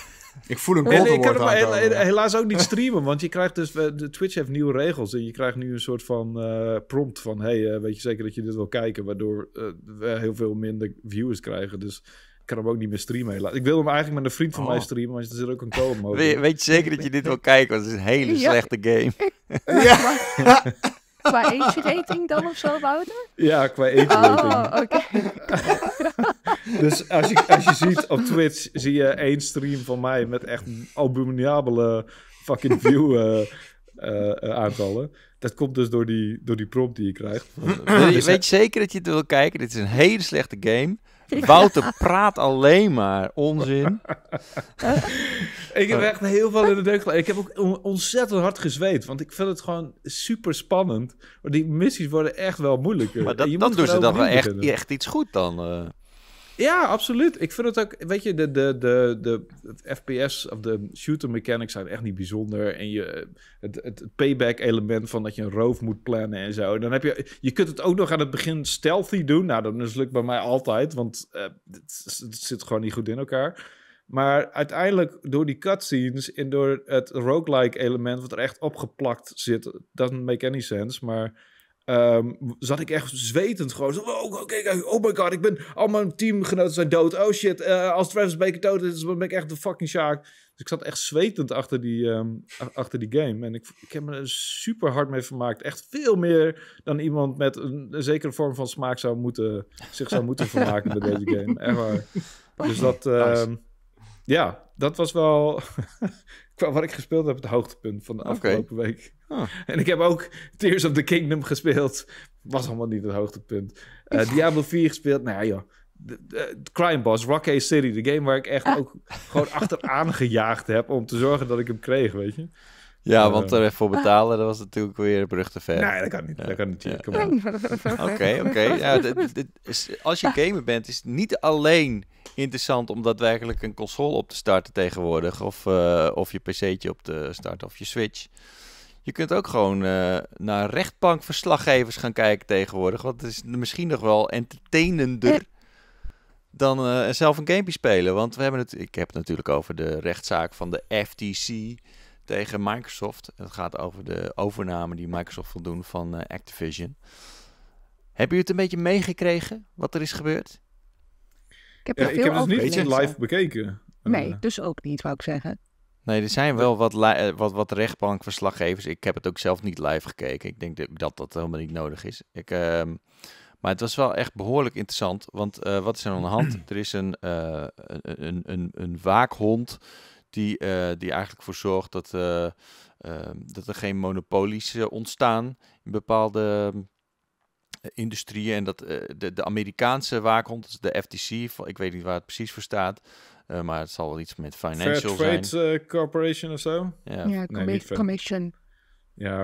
Ik voel een Ik kan hem helaas ook niet streamen, want je krijgt dus... De Twitch heeft nieuwe regels en je krijgt nu een soort van eh, prompt van... hey, eh, weet je zeker dat je dit wil kijken? Waardoor eh, we heel veel minder viewers krijgen, dus... Ik kan hem ook niet meer streamen helaas. Ik wil hem eigenlijk met een vriend van mij oh. streamen, maar er zit ook een code weet je zeker dat je dit wil kijken? Want het is een hele slechte game. Ja. Qua age rating dan of zo, Wouter? Ja, qua age rating. Oh, oké. dus als je, als je ziet op Twitch, zie je één stream van mij met echt abominabele fucking view eh, eh, eh, aantallen. Dat komt dus door die, door die prompt die je krijgt. Dus weet je, weet zeker dat je het wil kijken? Dit is een hele slechte game. Wouter praat alleen maar onzin. ik heb echt heel veel in de deuk Ik heb ook ontzettend hard gezweet, want ik vind het gewoon super spannend. Want die missies worden echt wel moeilijker. Maar dat, dan doen ze dan wel echt, echt, iets goed dan. Eh. Ja, absoluut. Ik vind het ook, weet je, de, de, de, de FPS of de shooter mechanics zijn echt niet bijzonder. En je, het, het payback element van dat je een roof moet plannen en zo. Dan heb je, je kunt het ook nog aan het begin stealthy doen. Nou, dat mislukt bij mij altijd, want eh, het, zit gewoon niet goed in elkaar. Maar uiteindelijk door die cutscenes en door het roguelike element wat er echt opgeplakt zit, dat make any sense. Maar Um, zat ik echt zwetend gewoon. Zo, oh, oh my god, ik ben. Al mijn teamgenoten zijn dood. Oh shit, eh, als Travis Baker dood is, dan ben ik echt de fucking shark Dus ik zat echt zwetend achter die, ehm, achter die game. En ik, ik heb me er super hard mee vermaakt. Echt veel meer dan iemand met een, zekere vorm van smaak zou moeten, zich zou moeten vermaken bij deze game. Echt waar. Dus dat. Ehm, ja, dat was wel. qua wat ik gespeeld heb, het hoogtepunt van de afgelopen week. Ah. En ik heb ook Tears of the Kingdom gespeeld. Was allemaal niet het hoogtepunt. Eh, Diablo 4 gespeeld. Nou ja, joh. De, crime Boss, Rocky City. De game waar ik echt ah. ook gewoon achteraan gejaagd heb om te zorgen dat ik hem kreeg, weet je. Ja, eh, want ervoor betalen, dat was natuurlijk weer brug te ver. Nee, dat kan niet. Dat kan niet. Oké, oké. Als je gamer bent, is het niet alleen interessant om daadwerkelijk een console op te starten tegenwoordig. Of, eh, of je pc'tje op te starten of je Switch. Je kunt ook gewoon eh, naar rechtbankverslaggevers gaan kijken tegenwoordig. Want het is misschien nog wel entertainender dan zelf een gamepje spelen. Want we hebben het, ik heb het natuurlijk over de rechtszaak van de FTC tegen Microsoft. Het gaat over de overname die Microsoft wil doen van eh, Activision. Hebben jullie het een beetje meegekregen wat er is gebeurd? Ik heb, er ja, veel ik heb het niet gelezen. live bekeken. Nee, eh. dus ook niet, wou ik zeggen. Nee, er zijn wel wat, eh, wat, wat rechtbankverslaggevers. Ik heb het ook zelf niet live gekeken. Ik denk dat dat helemaal niet nodig is. Ik, ehm, maar het was wel echt behoorlijk interessant. Want wat is er aan de hand? Er is een, uh, een, een, een, waakhond die, uh, die eigenlijk voor zorgt dat, eh, ehm, dat er geen monopolies eh, ontstaan in bepaalde ehm, industrieën. En dat de, de Amerikaanse waakhond, de FTC, ik weet niet waar het precies voor staat, maar het zal wel iets met financial Fair Trade Corporation of zo? Ja, yeah. Commission.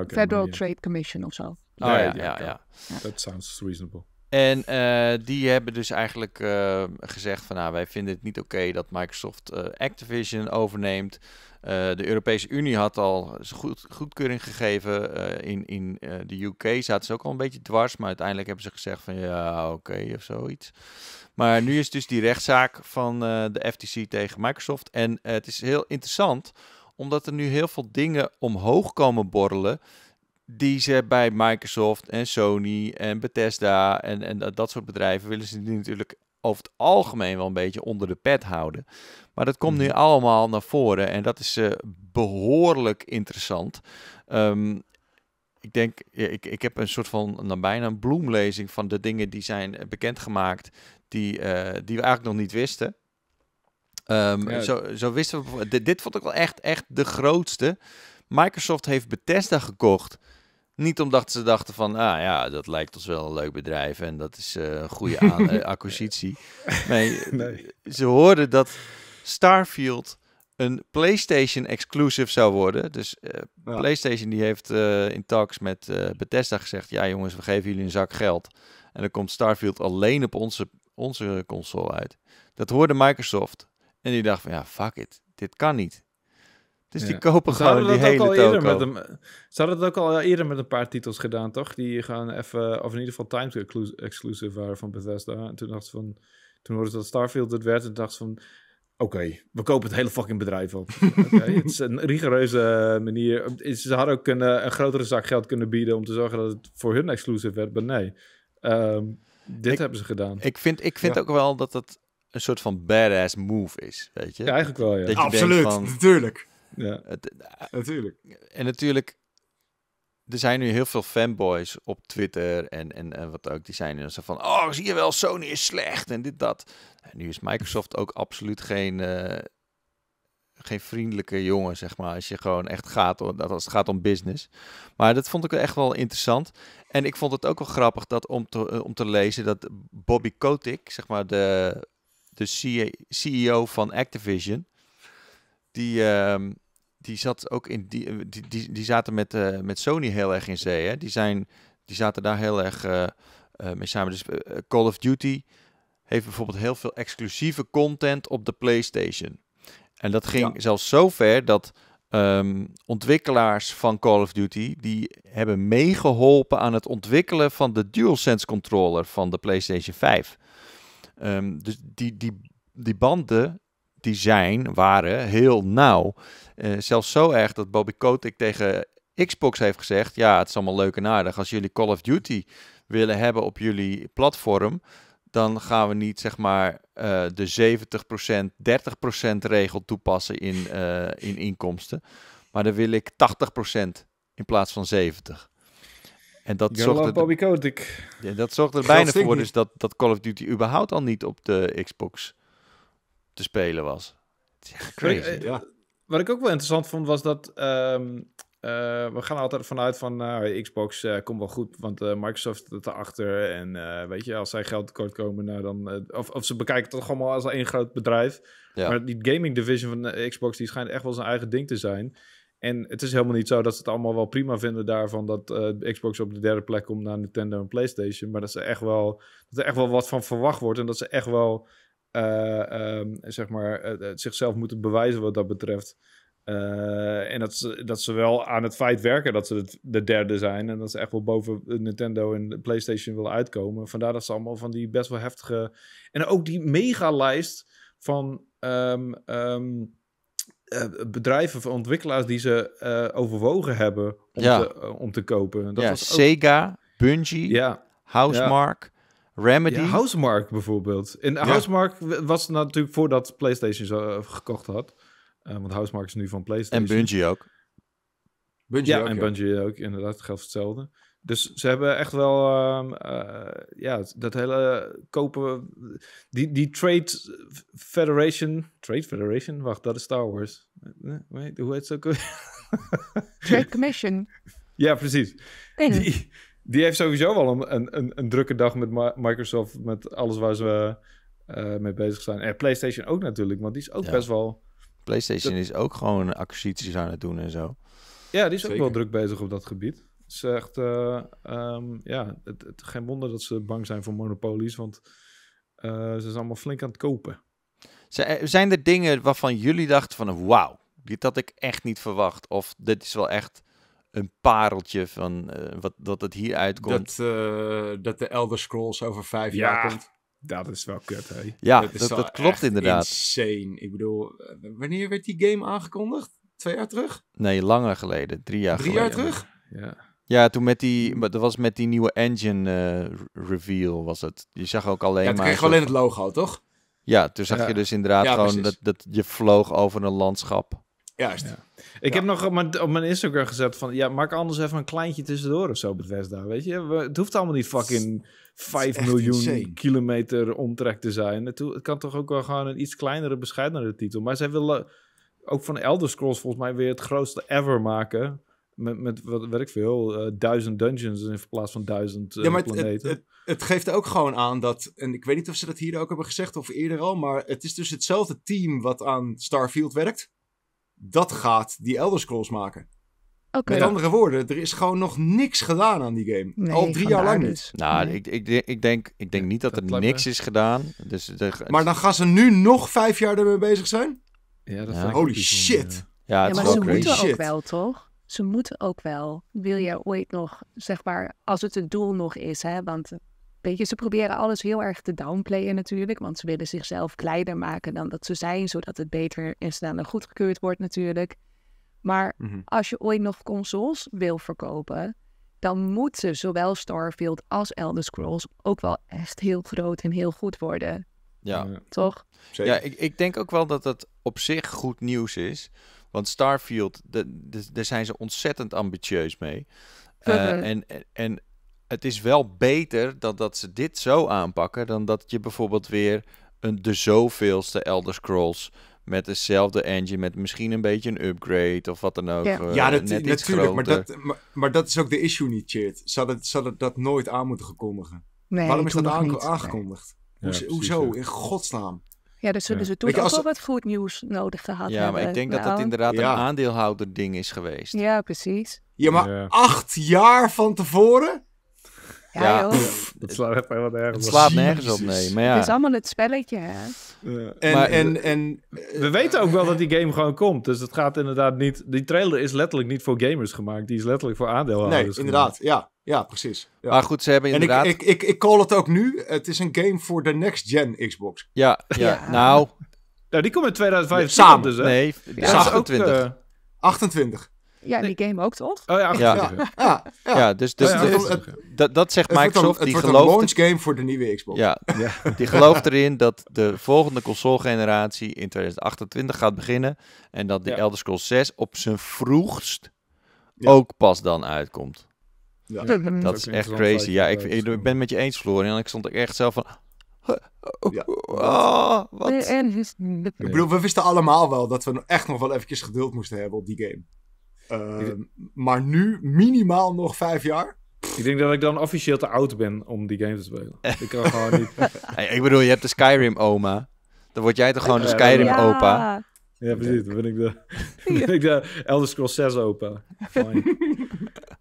Federal Trade Commission of zo. Oh, ja, ja, ja, Dat sounds reasonable. En eh, die hebben dus eigenlijk eh, gezegd van nou, wij vinden het niet oké dat Microsoft eh, Activision overneemt. de Europese Unie had al goed, goedkeuring gegeven. in in de UK zaten ze ook al een beetje dwars, maar uiteindelijk hebben ze gezegd van ja, oké of zoiets. Maar nu is dus die rechtszaak van de FTC tegen Microsoft. En het is heel interessant, omdat er nu heel veel dingen omhoog komen borrelen die ze bij Microsoft en Sony en Bethesda en, en dat, dat soort bedrijven willen ze natuurlijk over het algemeen wel een beetje onder de pet houden. Maar dat komt nu mhm. allemaal naar voren en dat is eh, behoorlijk interessant. Ehm, ik denk, ik, ik heb een soort van nou, bijna een bloemlezing van de dingen die zijn bekendgemaakt, die, eh, die we eigenlijk nog niet wisten. Ehm, zo, zo wisten we, dit, dit vond ik wel echt, echt de grootste. Microsoft heeft Bethesda gekocht. Niet omdat ze dachten van, ah ja, dat lijkt ons wel een leuk bedrijf en dat is eh, een goede eh, acquisitie. Nee, ze hoorden dat Starfield een PlayStation exclusive zou worden. Dus eh, PlayStation die heeft in talks met uh, Bethesda gezegd: ja jongens, we geven jullie een zak geld en dan komt Starfield alleen op onze, onze console uit. Dat hoorde Microsoft en die dacht van ja fuck it, dit kan niet. Dus die kopen gewoon die hele Met ze hadden het ook al eerder met een paar titels gedaan, toch? Die gaan even, of in ieder geval Times exclusive waren van Bethesda. En toen dacht van, toen hoorde ze dat Starfield het werd en dacht van, Oké, we kopen het hele fucking bedrijf op. het is een rigoureuze manier. Ze hadden ook een grotere zak geld kunnen bieden om te zorgen dat het voor hun exclusive werd, maar nee. Ehm, dit hebben ze gedaan. Ik vind, ik vind ook wel dat dat een soort van badass move is, weet je? Ja, eigenlijk wel, ja. Absoluut, natuurlijk. Ja, eh, natuurlijk. En natuurlijk, er zijn nu heel veel fanboys op Twitter en, en, en wat ook. Die zijn nu zo van, oh, zie je wel, Sony is slecht en dit, dat. En nu is Microsoft ook absoluut geen... Eh, geen vriendelijke jongen, zeg maar. Als je gewoon echt gaat om, dat als het gaat om business. Maar dat vond ik echt wel interessant. En ik vond het ook wel grappig dat om te, eh, om te lezen dat Bobby Kotick, zeg maar de, de CEO van Activision, die, ehm, die zat ook in die, eh, die, die, die zaten met, uh, met Sony heel erg in zee. Hè? Die, zijn, die zaten daar heel erg eh, mee samen. Dus Call of Duty heeft bijvoorbeeld heel veel exclusieve content op de PlayStation. En dat ging zelfs zo ver dat ehm, ontwikkelaars van Call of Duty die hebben meegeholpen aan het ontwikkelen van de DualSense controller van de PlayStation 5. Ehm, dus die, die, die banden die zijn, waren heel nauw. Eh, zelfs zo erg dat Bobby Kotick tegen Xbox heeft gezegd: Ja, het is allemaal leuk en aardig. Als jullie Call of Duty willen hebben op jullie platform, dan gaan we niet zeg maar eh, de 70%, 30% regel toepassen in, eh, in inkomsten. Maar dan wil ik 80% in plaats van 70%. En dat zorgde zorgt, er, Ja, dat zorgt er bijna voor dus dat, dat Call of Duty überhaupt al niet op de Xbox te spelen was. Crazy, eh, ja. Wat ik ook wel interessant vond, was dat... Ehm, eh, we gaan altijd vanuit van uh, Xbox eh, komt wel goed, want Microsoft zit erachter. En weet je, als zij geld tekort komen, nou dan. of, of ze bekijken het toch allemaal als één groot bedrijf. Maar die gaming division van Xbox, die schijnt echt wel zijn eigen ding te zijn. En het is helemaal niet zo dat ze het allemaal wel prima vinden daarvan dat Xbox op de derde plek komt na Nintendo en PlayStation. Maar dat ze echt wel, dat er echt wel wat van verwacht wordt en dat ze echt wel eh, ehm, zeg maar, eh, zichzelf moeten bewijzen wat dat betreft. Eh, en dat ze, dat ze wel aan het feit werken dat ze het, de derde zijn. En dat ze echt wel boven Nintendo en PlayStation willen uitkomen. Vandaar dat ze allemaal van die best wel heftige. En ook die megalijst van ehm, ehm, bedrijven, van ontwikkelaars die ze overwogen hebben om, te, om te kopen. Dat ja, was Sega, Bungie, ja. Housemark. Remedy. Housemark bijvoorbeeld. In ja. Housemark was natuurlijk voordat PlayStation eh, gekocht had. Eh, want Housemark is nu van PlayStation. En Bungie ook. Bungie ja, ook, en ja. Bungie ook. Inderdaad, geldt hetzelfde. Dus ze hebben echt wel, ehm, eh, ja, dat hele kopen, die, die Trade Federation, Trade Federation, wacht, dat is Star Wars. hoe heet ze ook? Trade Commission. ja, precies. Die, die heeft sowieso wel een, een, een, drukke dag met Microsoft, met alles waar ze eh, mee bezig zijn. En PlayStation ook natuurlijk, want die is ook best wel. PlayStation is ook gewoon acquisities aan het doen en zo. Ja, die is ook wel druk bezig op dat gebied. Het is echt, eh, ehm, ja, het, het, geen wonder dat ze bang zijn voor monopolies, want eh, ze zijn allemaal flink aan het kopen. Zijn er dingen waarvan jullie dachten van, wauw, dit had ik echt niet verwacht, of dit is wel echt een pareltje van eh, wat, dat het hier uitkomt. Dat, eh, dat de Elder Scrolls over vijf jaar komt. Dat is wel kut, hè? Ja, dat, dat klopt inderdaad. Insane. Ik bedoel, eh, wanneer werd die game aangekondigd? Twee jaar terug? Nee, langer geleden. Drie jaar Drie geleden. jaar terug? Ja. Ja, toen met die, dat was met die nieuwe engine reveal was het. Je zag ook alleen maar... Ja, kreeg alleen het logo, toch? Ja, toen zag je dus inderdaad gewoon dat, dat je vloog over een landschap. Juist. Ja. Ik heb nog op mijn, Instagram gezet van... Ja, maak anders even een kleintje tussendoor of zo, daar Weet je, het hoeft allemaal niet fucking 5 miljoen kilometer omtrek te zijn. Het, het, kan toch ook wel gewoon een iets kleinere, bescheidenere titel. Maar zij willen ook van Elder Scrolls volgens mij weer het grootste ever maken. Met, met wat werk ik veel, eh, duizend dungeons in plaats van duizend uh, ja, maar planeten. Het, het, het, geeft ook gewoon aan dat, en ik weet niet of ze dat hier ook hebben gezegd of eerder al, maar het is dus hetzelfde team wat aan Starfield werkt dat gaat die Elder Scrolls maken. Met andere woorden, er is gewoon nog niks gedaan aan die game. Al drie jaar lang niet. Nou, nee. ik, ik, ik, denk, ik denk niet dat, er niks is gedaan. Dus Maar dan gaan ze nu nog vijf jaar ermee bezig zijn? Ja, dat Holy shit. Ja, ja, ja maar ze crazy. moeten ook wel, toch? Ze moeten ook wel. Wil je ooit nog, zeg maar, als het het doel nog is, hè? Want Weet ze proberen alles heel erg te downplayen natuurlijk, want ze willen zichzelf kleiner maken dan dat ze zijn, zodat het beter en sneller goedgekeurd wordt natuurlijk. Maar mhm. als je ooit nog consoles wil verkopen, dan moeten zowel Starfield als Elder Scrolls ook wel echt heel groot en heel goed worden. Ja, toch? Zeker. Ja, ik, ik denk ook wel dat dat op zich goed nieuws is. Want Starfield, daar zijn ze ontzettend ambitieus mee. Eh, uh-huh. en, en het is wel beter dat, dat ze dit zo aanpakken dan dat je bijvoorbeeld weer een de zoveelste Elder Scrolls met dezelfde engine, met misschien een beetje een upgrade of wat dan ook. Ja, eh, ja dat, net natuurlijk, maar dat, maar, dat is ook de issue niet, Chert. Ze hadden, ze dat nooit aan moeten gekondigen. Nee, Waarom is dat aangekondigd? Hoezo, Ja. In godsnaam. Ja, dus zullen ze toen ook wel wat goed nieuws nodig gehad hebben. Ja, maar ik denk dat dat nou. inderdaad een aandeelhouder ding is geweest. Ja, precies. Ja, maar acht jaar van tevoren? Ja, ja dat slaat wel nergens op. Het slaat nergens op, nee. Maar ja. Het is allemaal het spelletje, hè? Ja. En, maar, en, en, we weten ook wel dat die game gewoon komt. Dus het gaat inderdaad niet... Die trailer is letterlijk niet voor gamers gemaakt. Die is letterlijk voor aandeelhouders Nee, inderdaad. Ja, ja precies. Maar goed, ze hebben inderdaad... En ik, ik, ik, ik call het ook nu. Het is een game voor de next-gen Xbox. Ja, ja. nou... Nou, die komt in 2025 Samen. Dus, hè? Nee, 28. Ook, 28. Ja, die game ook, toch? Oh ja, ja. Ja. dus, dus, dus dat, dat zegt Microsoft. Een, die wordt een launch game voor de nieuwe Xbox. Ja, die gelooft erin dat de volgende console-generatie in 2028 gaat beginnen. En dat de Elder Scrolls 6 op zijn vroegst ook pas dan uitkomt. Ja. Dat, is echt crazy. Ja, ik, ben met je eens, Florian. Ik stond er echt zelf van... Oh, ja, oh, wat? Ik bedoel, we wisten allemaal wel dat we echt nog wel eventjes geduld moesten hebben op die game. Ehm, maar nu minimaal nog vijf jaar. Ik denk dat ik dan officieel te oud ben om die game te spelen. ik kan gewoon niet. ik bedoel, je hebt de Skyrim oma. Dan word jij toch gewoon de Skyrim opa. Ja, precies. Dan ben ik de, ben ik Elder Scrolls 6 opa.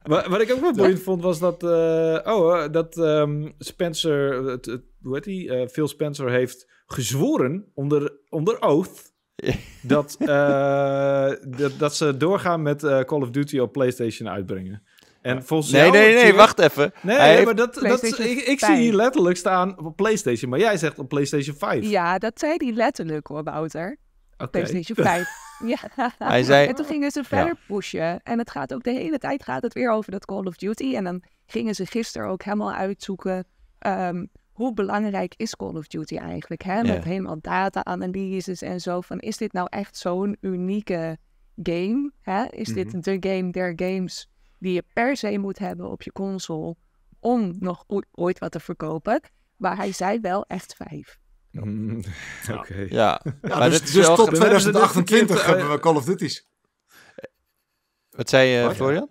wat, ik ook wel boeiend vond was dat... Eh, oh, eh, dat ehm, Spencer... Het, hoe heet hij? Eh, Phil Spencer heeft gezworen onder, onder oath dat, eh, dat, dat, ze doorgaan met eh, Call of Duty op PlayStation uitbrengen. En volgens nee, nee, nee, wacht even. Nee, maar dat, dat, ik, ik zie hier letterlijk staan op PlayStation, maar jij zegt op PlayStation 5. Ja, dat zei hij letterlijk hoor, Wouter. Okay. PlayStation 5. ja. Hij zei... En toen gingen ze verder pushen. En het gaat ook de hele tijd gaat het weer over dat Call of Duty. En dan gingen ze gisteren ook helemaal uitzoeken ehm, hoe belangrijk is Call of Duty eigenlijk? Hè? Met helemaal data-analyses en zo. Van is dit nou echt zo'n unieke game? Hè? Is dit mhm. de game der games die je per se moet hebben op je console om nog ooit wat te verkopen? Maar hij zei wel echt vijf. Mm, oké. Ja. dus, dus tot 2028 hebben we Call of Duty's. Wat zei je, oh, Florian?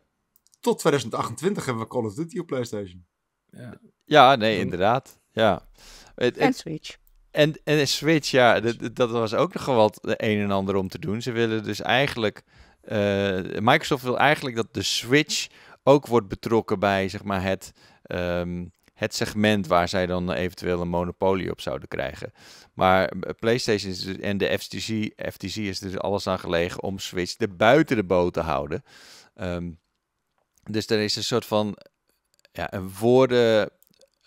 Tot 2028 hebben we Call of Duty op PlayStation. Ja, ja nee, inderdaad ja. En Switch. En, en Switch, ja, dat, dat was ook nog wel de een en ander om te doen. Ze willen dus eigenlijk, eh, Microsoft wil eigenlijk dat de Switch ook wordt betrokken bij zeg maar, het, ehm, het segment waar zij dan eventueel een monopolie op zouden krijgen. Maar PlayStation dus, en de FTC, FTC is dus alles aan gelegen om Switch er buiten de boot te houden. Ehm, dus er is een soort van ja, een woorden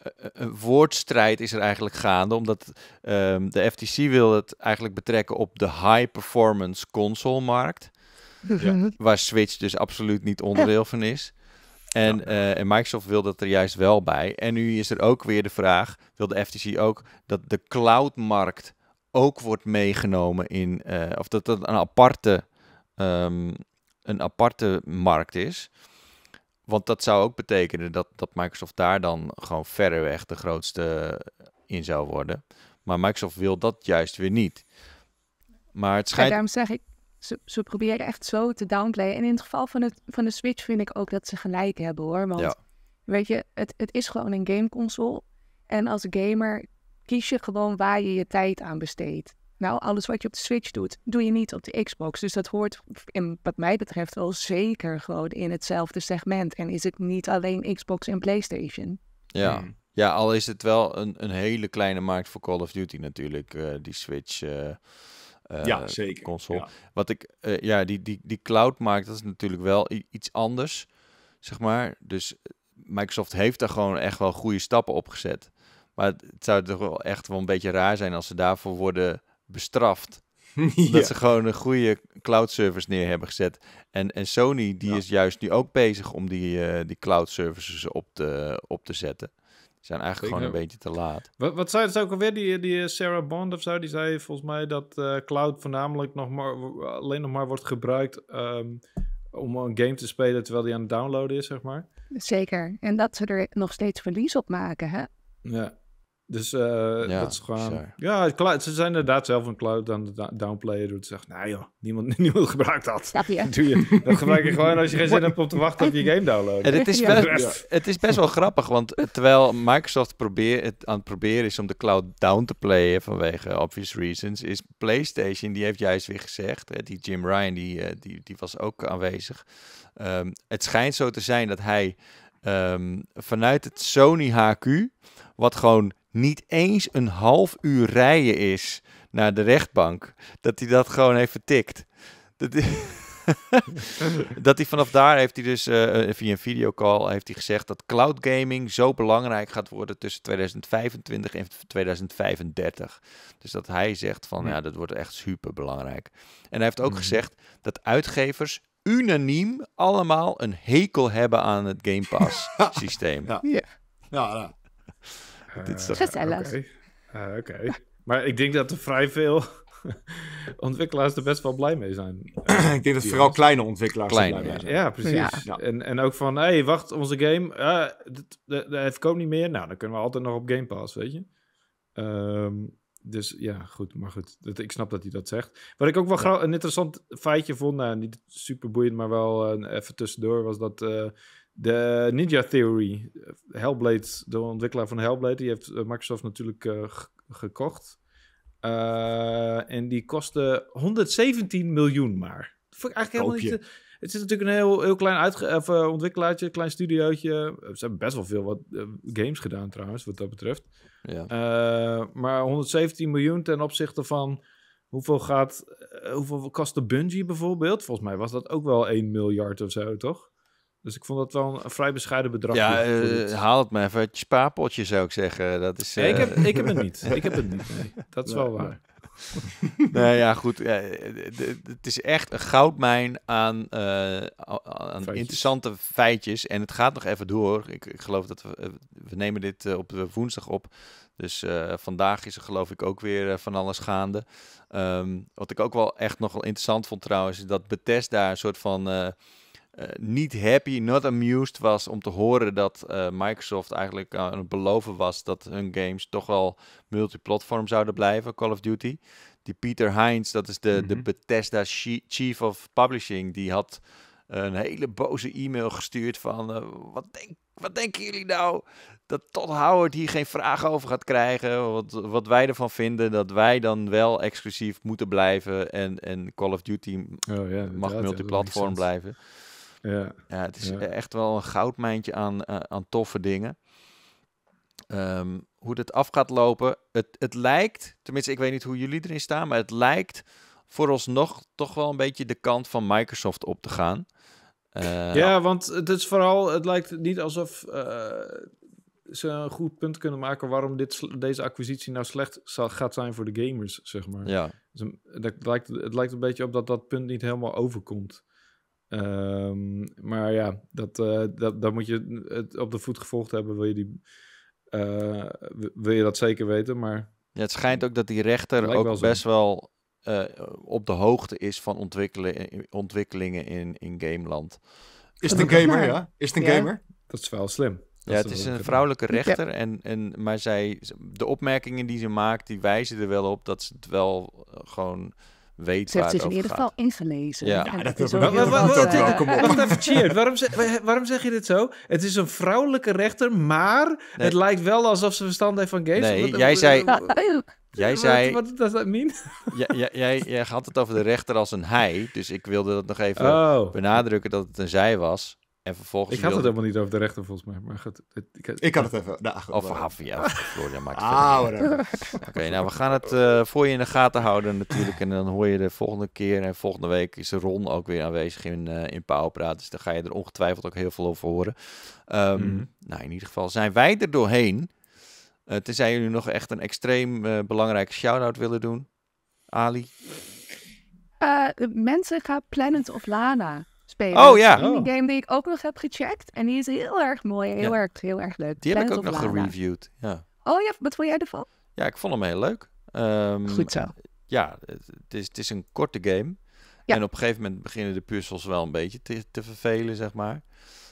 eh, een woordstrijd is er eigenlijk gaande, omdat ehm, de FTC wil het eigenlijk betrekken op de high-performance console-markt, ja. waar Switch dus absoluut niet onderdeel van is. En, eh, en, Microsoft wil dat er juist wel bij. En nu is er ook weer de vraag, wil de FTC ook dat de cloudmarkt ook wordt meegenomen in, eh, of dat dat een aparte, ehm, een aparte markt is. Want dat zou ook betekenen dat, dat Microsoft daar dan gewoon verreweg de grootste eh, in zou worden. Maar Microsoft wil dat juist weer niet. Maar het schijnt... daarom zeg ik, ze, proberen echt zo te downplayen. En in het geval van, het, van de Switch vind ik ook dat ze gelijk hebben hoor. Want weet je, het, het is gewoon een gameconsole. En als gamer kies je gewoon waar je je tijd aan besteedt. Nou, alles wat je op de Switch doet, doe je niet op de Xbox. Dus dat hoort, in, wat mij betreft, wel zeker gewoon in hetzelfde segment. En is het niet alleen Xbox en PlayStation? Ja. Hmm. Ja, al is het wel een, een hele kleine markt voor Call of Duty natuurlijk, eh, die Switch. Eh, eh, ja, zeker. console. Wat ik, ja, die, die, die cloud markt dat is natuurlijk wel iets anders, zeg maar. Dus Microsoft heeft daar gewoon echt wel goede stappen op gezet. Maar het, het zou toch wel echt wel een beetje raar zijn als ze daarvoor worden bestraft. Dat ze gewoon een goede cloud service neer hebben gezet. En, en Sony die is juist nu ook bezig om die, eh, die cloud services op te, op te zetten. zijn eigenlijk gewoon een beetje te laat. Wat, wat zei het ook alweer, die, die eh, Sarah Bond of zo? Die zei volgens mij dat eh, cloud voornamelijk nog maar, alleen nog maar wordt gebruikt ehm, om een game te spelen terwijl die aan het downloaden is, zeg maar. Zeker. En dat ze er nog steeds verlies op maken, hè? Ja, dus eh, ja, dat is gewoon... Ja, ze zijn inderdaad zelf een cloud aan het downplayen. Door te zeggen, nou joh, niemand, niemand gebruikt dat. Dat, gebruik je gewoon als je geen zin hebt om te wachten op je game downloaden. En het, is best, het is best wel grappig, want terwijl Microsoft probeert het aan het proberen is om de cloud down te playen vanwege obvious reasons, is PlayStation, die heeft juist weer gezegd, hè, die Jim Ryan, die, eh, die, die was ook aanwezig. Ehm, het schijnt zo te zijn dat hij ehm, vanuit het Sony HQ, wat gewoon niet eens een half uur rijden is naar de rechtbank, dat hij dat gewoon heeft tikt Dat, dat hij vanaf daar heeft hij dus eh, eh, via een videocall heeft hij gezegd dat cloud gaming zo belangrijk gaat worden tussen 2025 en 2035. Dus dat hij zegt van ja, dat wordt echt super belangrijk. En hij heeft ook mhm. gezegd dat uitgevers unaniem allemaal een hekel hebben aan het Game Pass systeem. ja. ja. ja dit is eh, Oké. Eh, oké. Maar ik denk dat er vrij veel ontwikkelaars er best wel blij mee zijn. ik denk dat vooral kleine ontwikkelaars kleine, blij mee zijn. Ja, precies. En, en ook van, hé, hey, wacht, onze game, uh, dat, dat, verkoopt niet meer. Nou, dan kunnen we altijd nog op Game Pass, weet je. Ehm, dus ja, goed. Maar goed, ik snap dat hij dat zegt. Wat ik ook wel ja. een interessant feitje vond, nou, niet super boeiend, maar wel eh, even tussendoor, was dat... De Ninja Theory, Hellblade, de ontwikkelaar van Hellblade, die heeft eh, Microsoft natuurlijk eh, gekocht. Eh, en die kostte 117 miljoen maar. vond ik eigenlijk helemaal niet. Het is natuurlijk een heel, heel klein uitge ontwikkelaartje, klein studiootje. Ze hebben best wel veel wat games gedaan trouwens, wat dat betreft. Ja. maar 117 miljoen ten opzichte van hoeveel gaat, hoeveel kost Bungie bijvoorbeeld? Volgens mij was dat ook wel 1 miljard of zo, toch? Dus ik vond dat wel een, vrij bescheiden bedrag. Ja, eh, haal het maar even uit je zou ik zeggen. Dat is, ik, eh, heb, ik heb het niet. Ik heb het niet. Dat is wel waar. nou ja, goed. Ja, eh, het is echt een goudmijn aan, aan interessante feitjes. En het gaat nog even door. Ik, ik geloof dat we, we nemen dit op woensdag op. Dus vandaag is er geloof ik ook weer van alles gaande. Ehm, wat ik ook wel echt nog wel interessant vond trouwens, is dat Bethesda een soort van eh, niet happy, not amused was om te horen dat eh, Microsoft eigenlijk aan het beloven was dat hun games toch wel multiplatform zouden blijven, Call of Duty. Die Peter Heinz, dat is de, de mhm. Bethesda Chief of Publishing, die had een hele boze e-mail gestuurd van eh, wat, denk, wat denken jullie nou dat Todd Howard hier geen vragen over gaat krijgen? Wat, wat wij ervan vinden dat wij dan wel exclusief moeten blijven en, en Call of Duty oh, mag multiplatform blijven. Ja. ja het is e-, echt wel een goudmijntje aan, uh, aan toffe dingen. Ehm, hoe dit af gaat lopen, het, het lijkt, tenminste ik weet niet hoe jullie erin staan, maar het lijkt vooralsnog toch wel een beetje de kant van Microsoft op te gaan. Eh, ja, want het is vooral, het lijkt niet alsof eh, ze een goed punt kunnen maken waarom dit, deze acquisitie nou slecht zal, gaat zijn voor de gamers, zeg maar. Ja. Dus, het, lijkt, het lijkt een beetje op dat dat punt niet helemaal overkomt. Ehm, maar ja, dat, eh, dat, dat moet je het op de voet gevolgd hebben, wil je, die, eh, wil je dat zeker weten. Maar ja, het schijnt ook dat die rechter ook best wel eh, op de hoogte is van ontwikkelen, ontwikkelingen in, in gameland. Is het een gamer, ja? Is het een gamer? Dat is wel slim. ja, het is een vrouwelijke rechter. En, en, maar zij, de opmerkingen die ze maakt, die wijzen er wel op dat ze het wel gewoon weet Ze waar het, heeft zich in ieder geval ingelezen. Ja, dat, is wel. Eh, Wacht even, cheer. Waarom, zeg, waarom zeg je dit zo? Het is een vrouwelijke rechter, maar het lijkt wel alsof ze verstand heeft van games. Nee, jij zei... Jij zei. Wat does dat mean? jij, jij, jij had het over de rechter als een hij. Dus ik wilde dat nog even oh. benadrukken dat het een zij was. En vervolgens. Ik had het helemaal niet over de rechter volgens mij. Maar goed, het, ik, had... het even. Nou, goed, over Havia. ja. maakt het. Ah, Oké, nou we gaan het eh, voor je in de gaten houden natuurlijk. En dan hoor je de volgende keer en volgende week is Ron ook weer aanwezig in, uh, in Powerpraat. Dus daar ga je er ongetwijfeld ook heel veel over horen. Ehm, mhm. Nou, in ieder geval zijn wij er doorheen. Uh, tenzij jullie nog echt een extreem belangrijke shout-out willen doen. Ali? mensen, gaan Planet of Lana. Oh ja. Een oh. game die ik ook nog heb gecheckt. En die is heel erg mooi. Heel, erg, heel erg leuk. Die heb ik ook nog gereviewd. Ja. Oh ja, wat vond jij ervan? Ja, ik vond hem heel leuk. Ehm, Goed zo. Ja, het is, het is een korte game. En op een gegeven moment beginnen de puzzels wel een beetje te, te vervelen, zeg maar.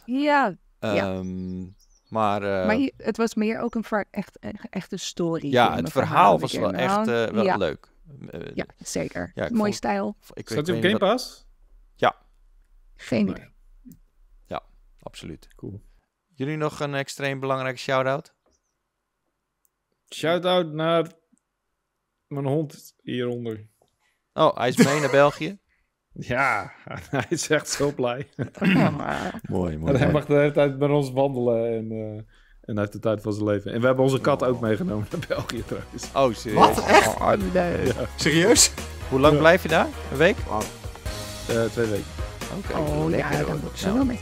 Ja. Ehm, maar, eh, maar het was meer ook een echt, echt een story. Ja, het verhaal, was wel echt eh, wel leuk. Eh, ja, zeker. Ja, Mooi stijl. Ik Staat hij op Game Pass? Geen idee. Ja, absoluut. Cool. Jullie nog een extreem belangrijke shout-out? Shout-out naar mijn hond hieronder. Oh, hij is mee naar België? Ja, hij is echt zo blij. Oh, mooi, mooi. hij mag de hele tijd met ons wandelen en, uh, en heeft de tijd van zijn leven. En we hebben onze kat ook oh. meegenomen naar België trouwens. Oh, serieus? Wat? Oh, echt? nee. Serieus? Hoe lang blijf je daar? Een week? Eh, twee weken. Okay, oh lekker, ja, daar moet ze wel mee.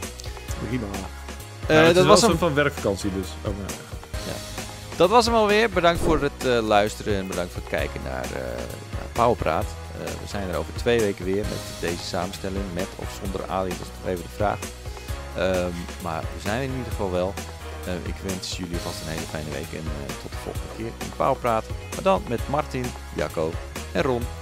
Prima. Nou, eh, dat was hem van werkvakantie dus. Oh, Ja. Dat was hem alweer. Bedankt voor het eh, luisteren en bedankt voor het kijken naar, uh, eh, Powerpraat. Pauwpraat. we zijn er over twee weken weer met deze samenstelling. Met of zonder Ali, dat is nog even de vraag. Ehm, maar we zijn er in ieder geval wel. ik wens jullie vast een hele fijne week en tot de volgende keer in Pauwpraat. Maar dan met Martin, Jacco en Ron.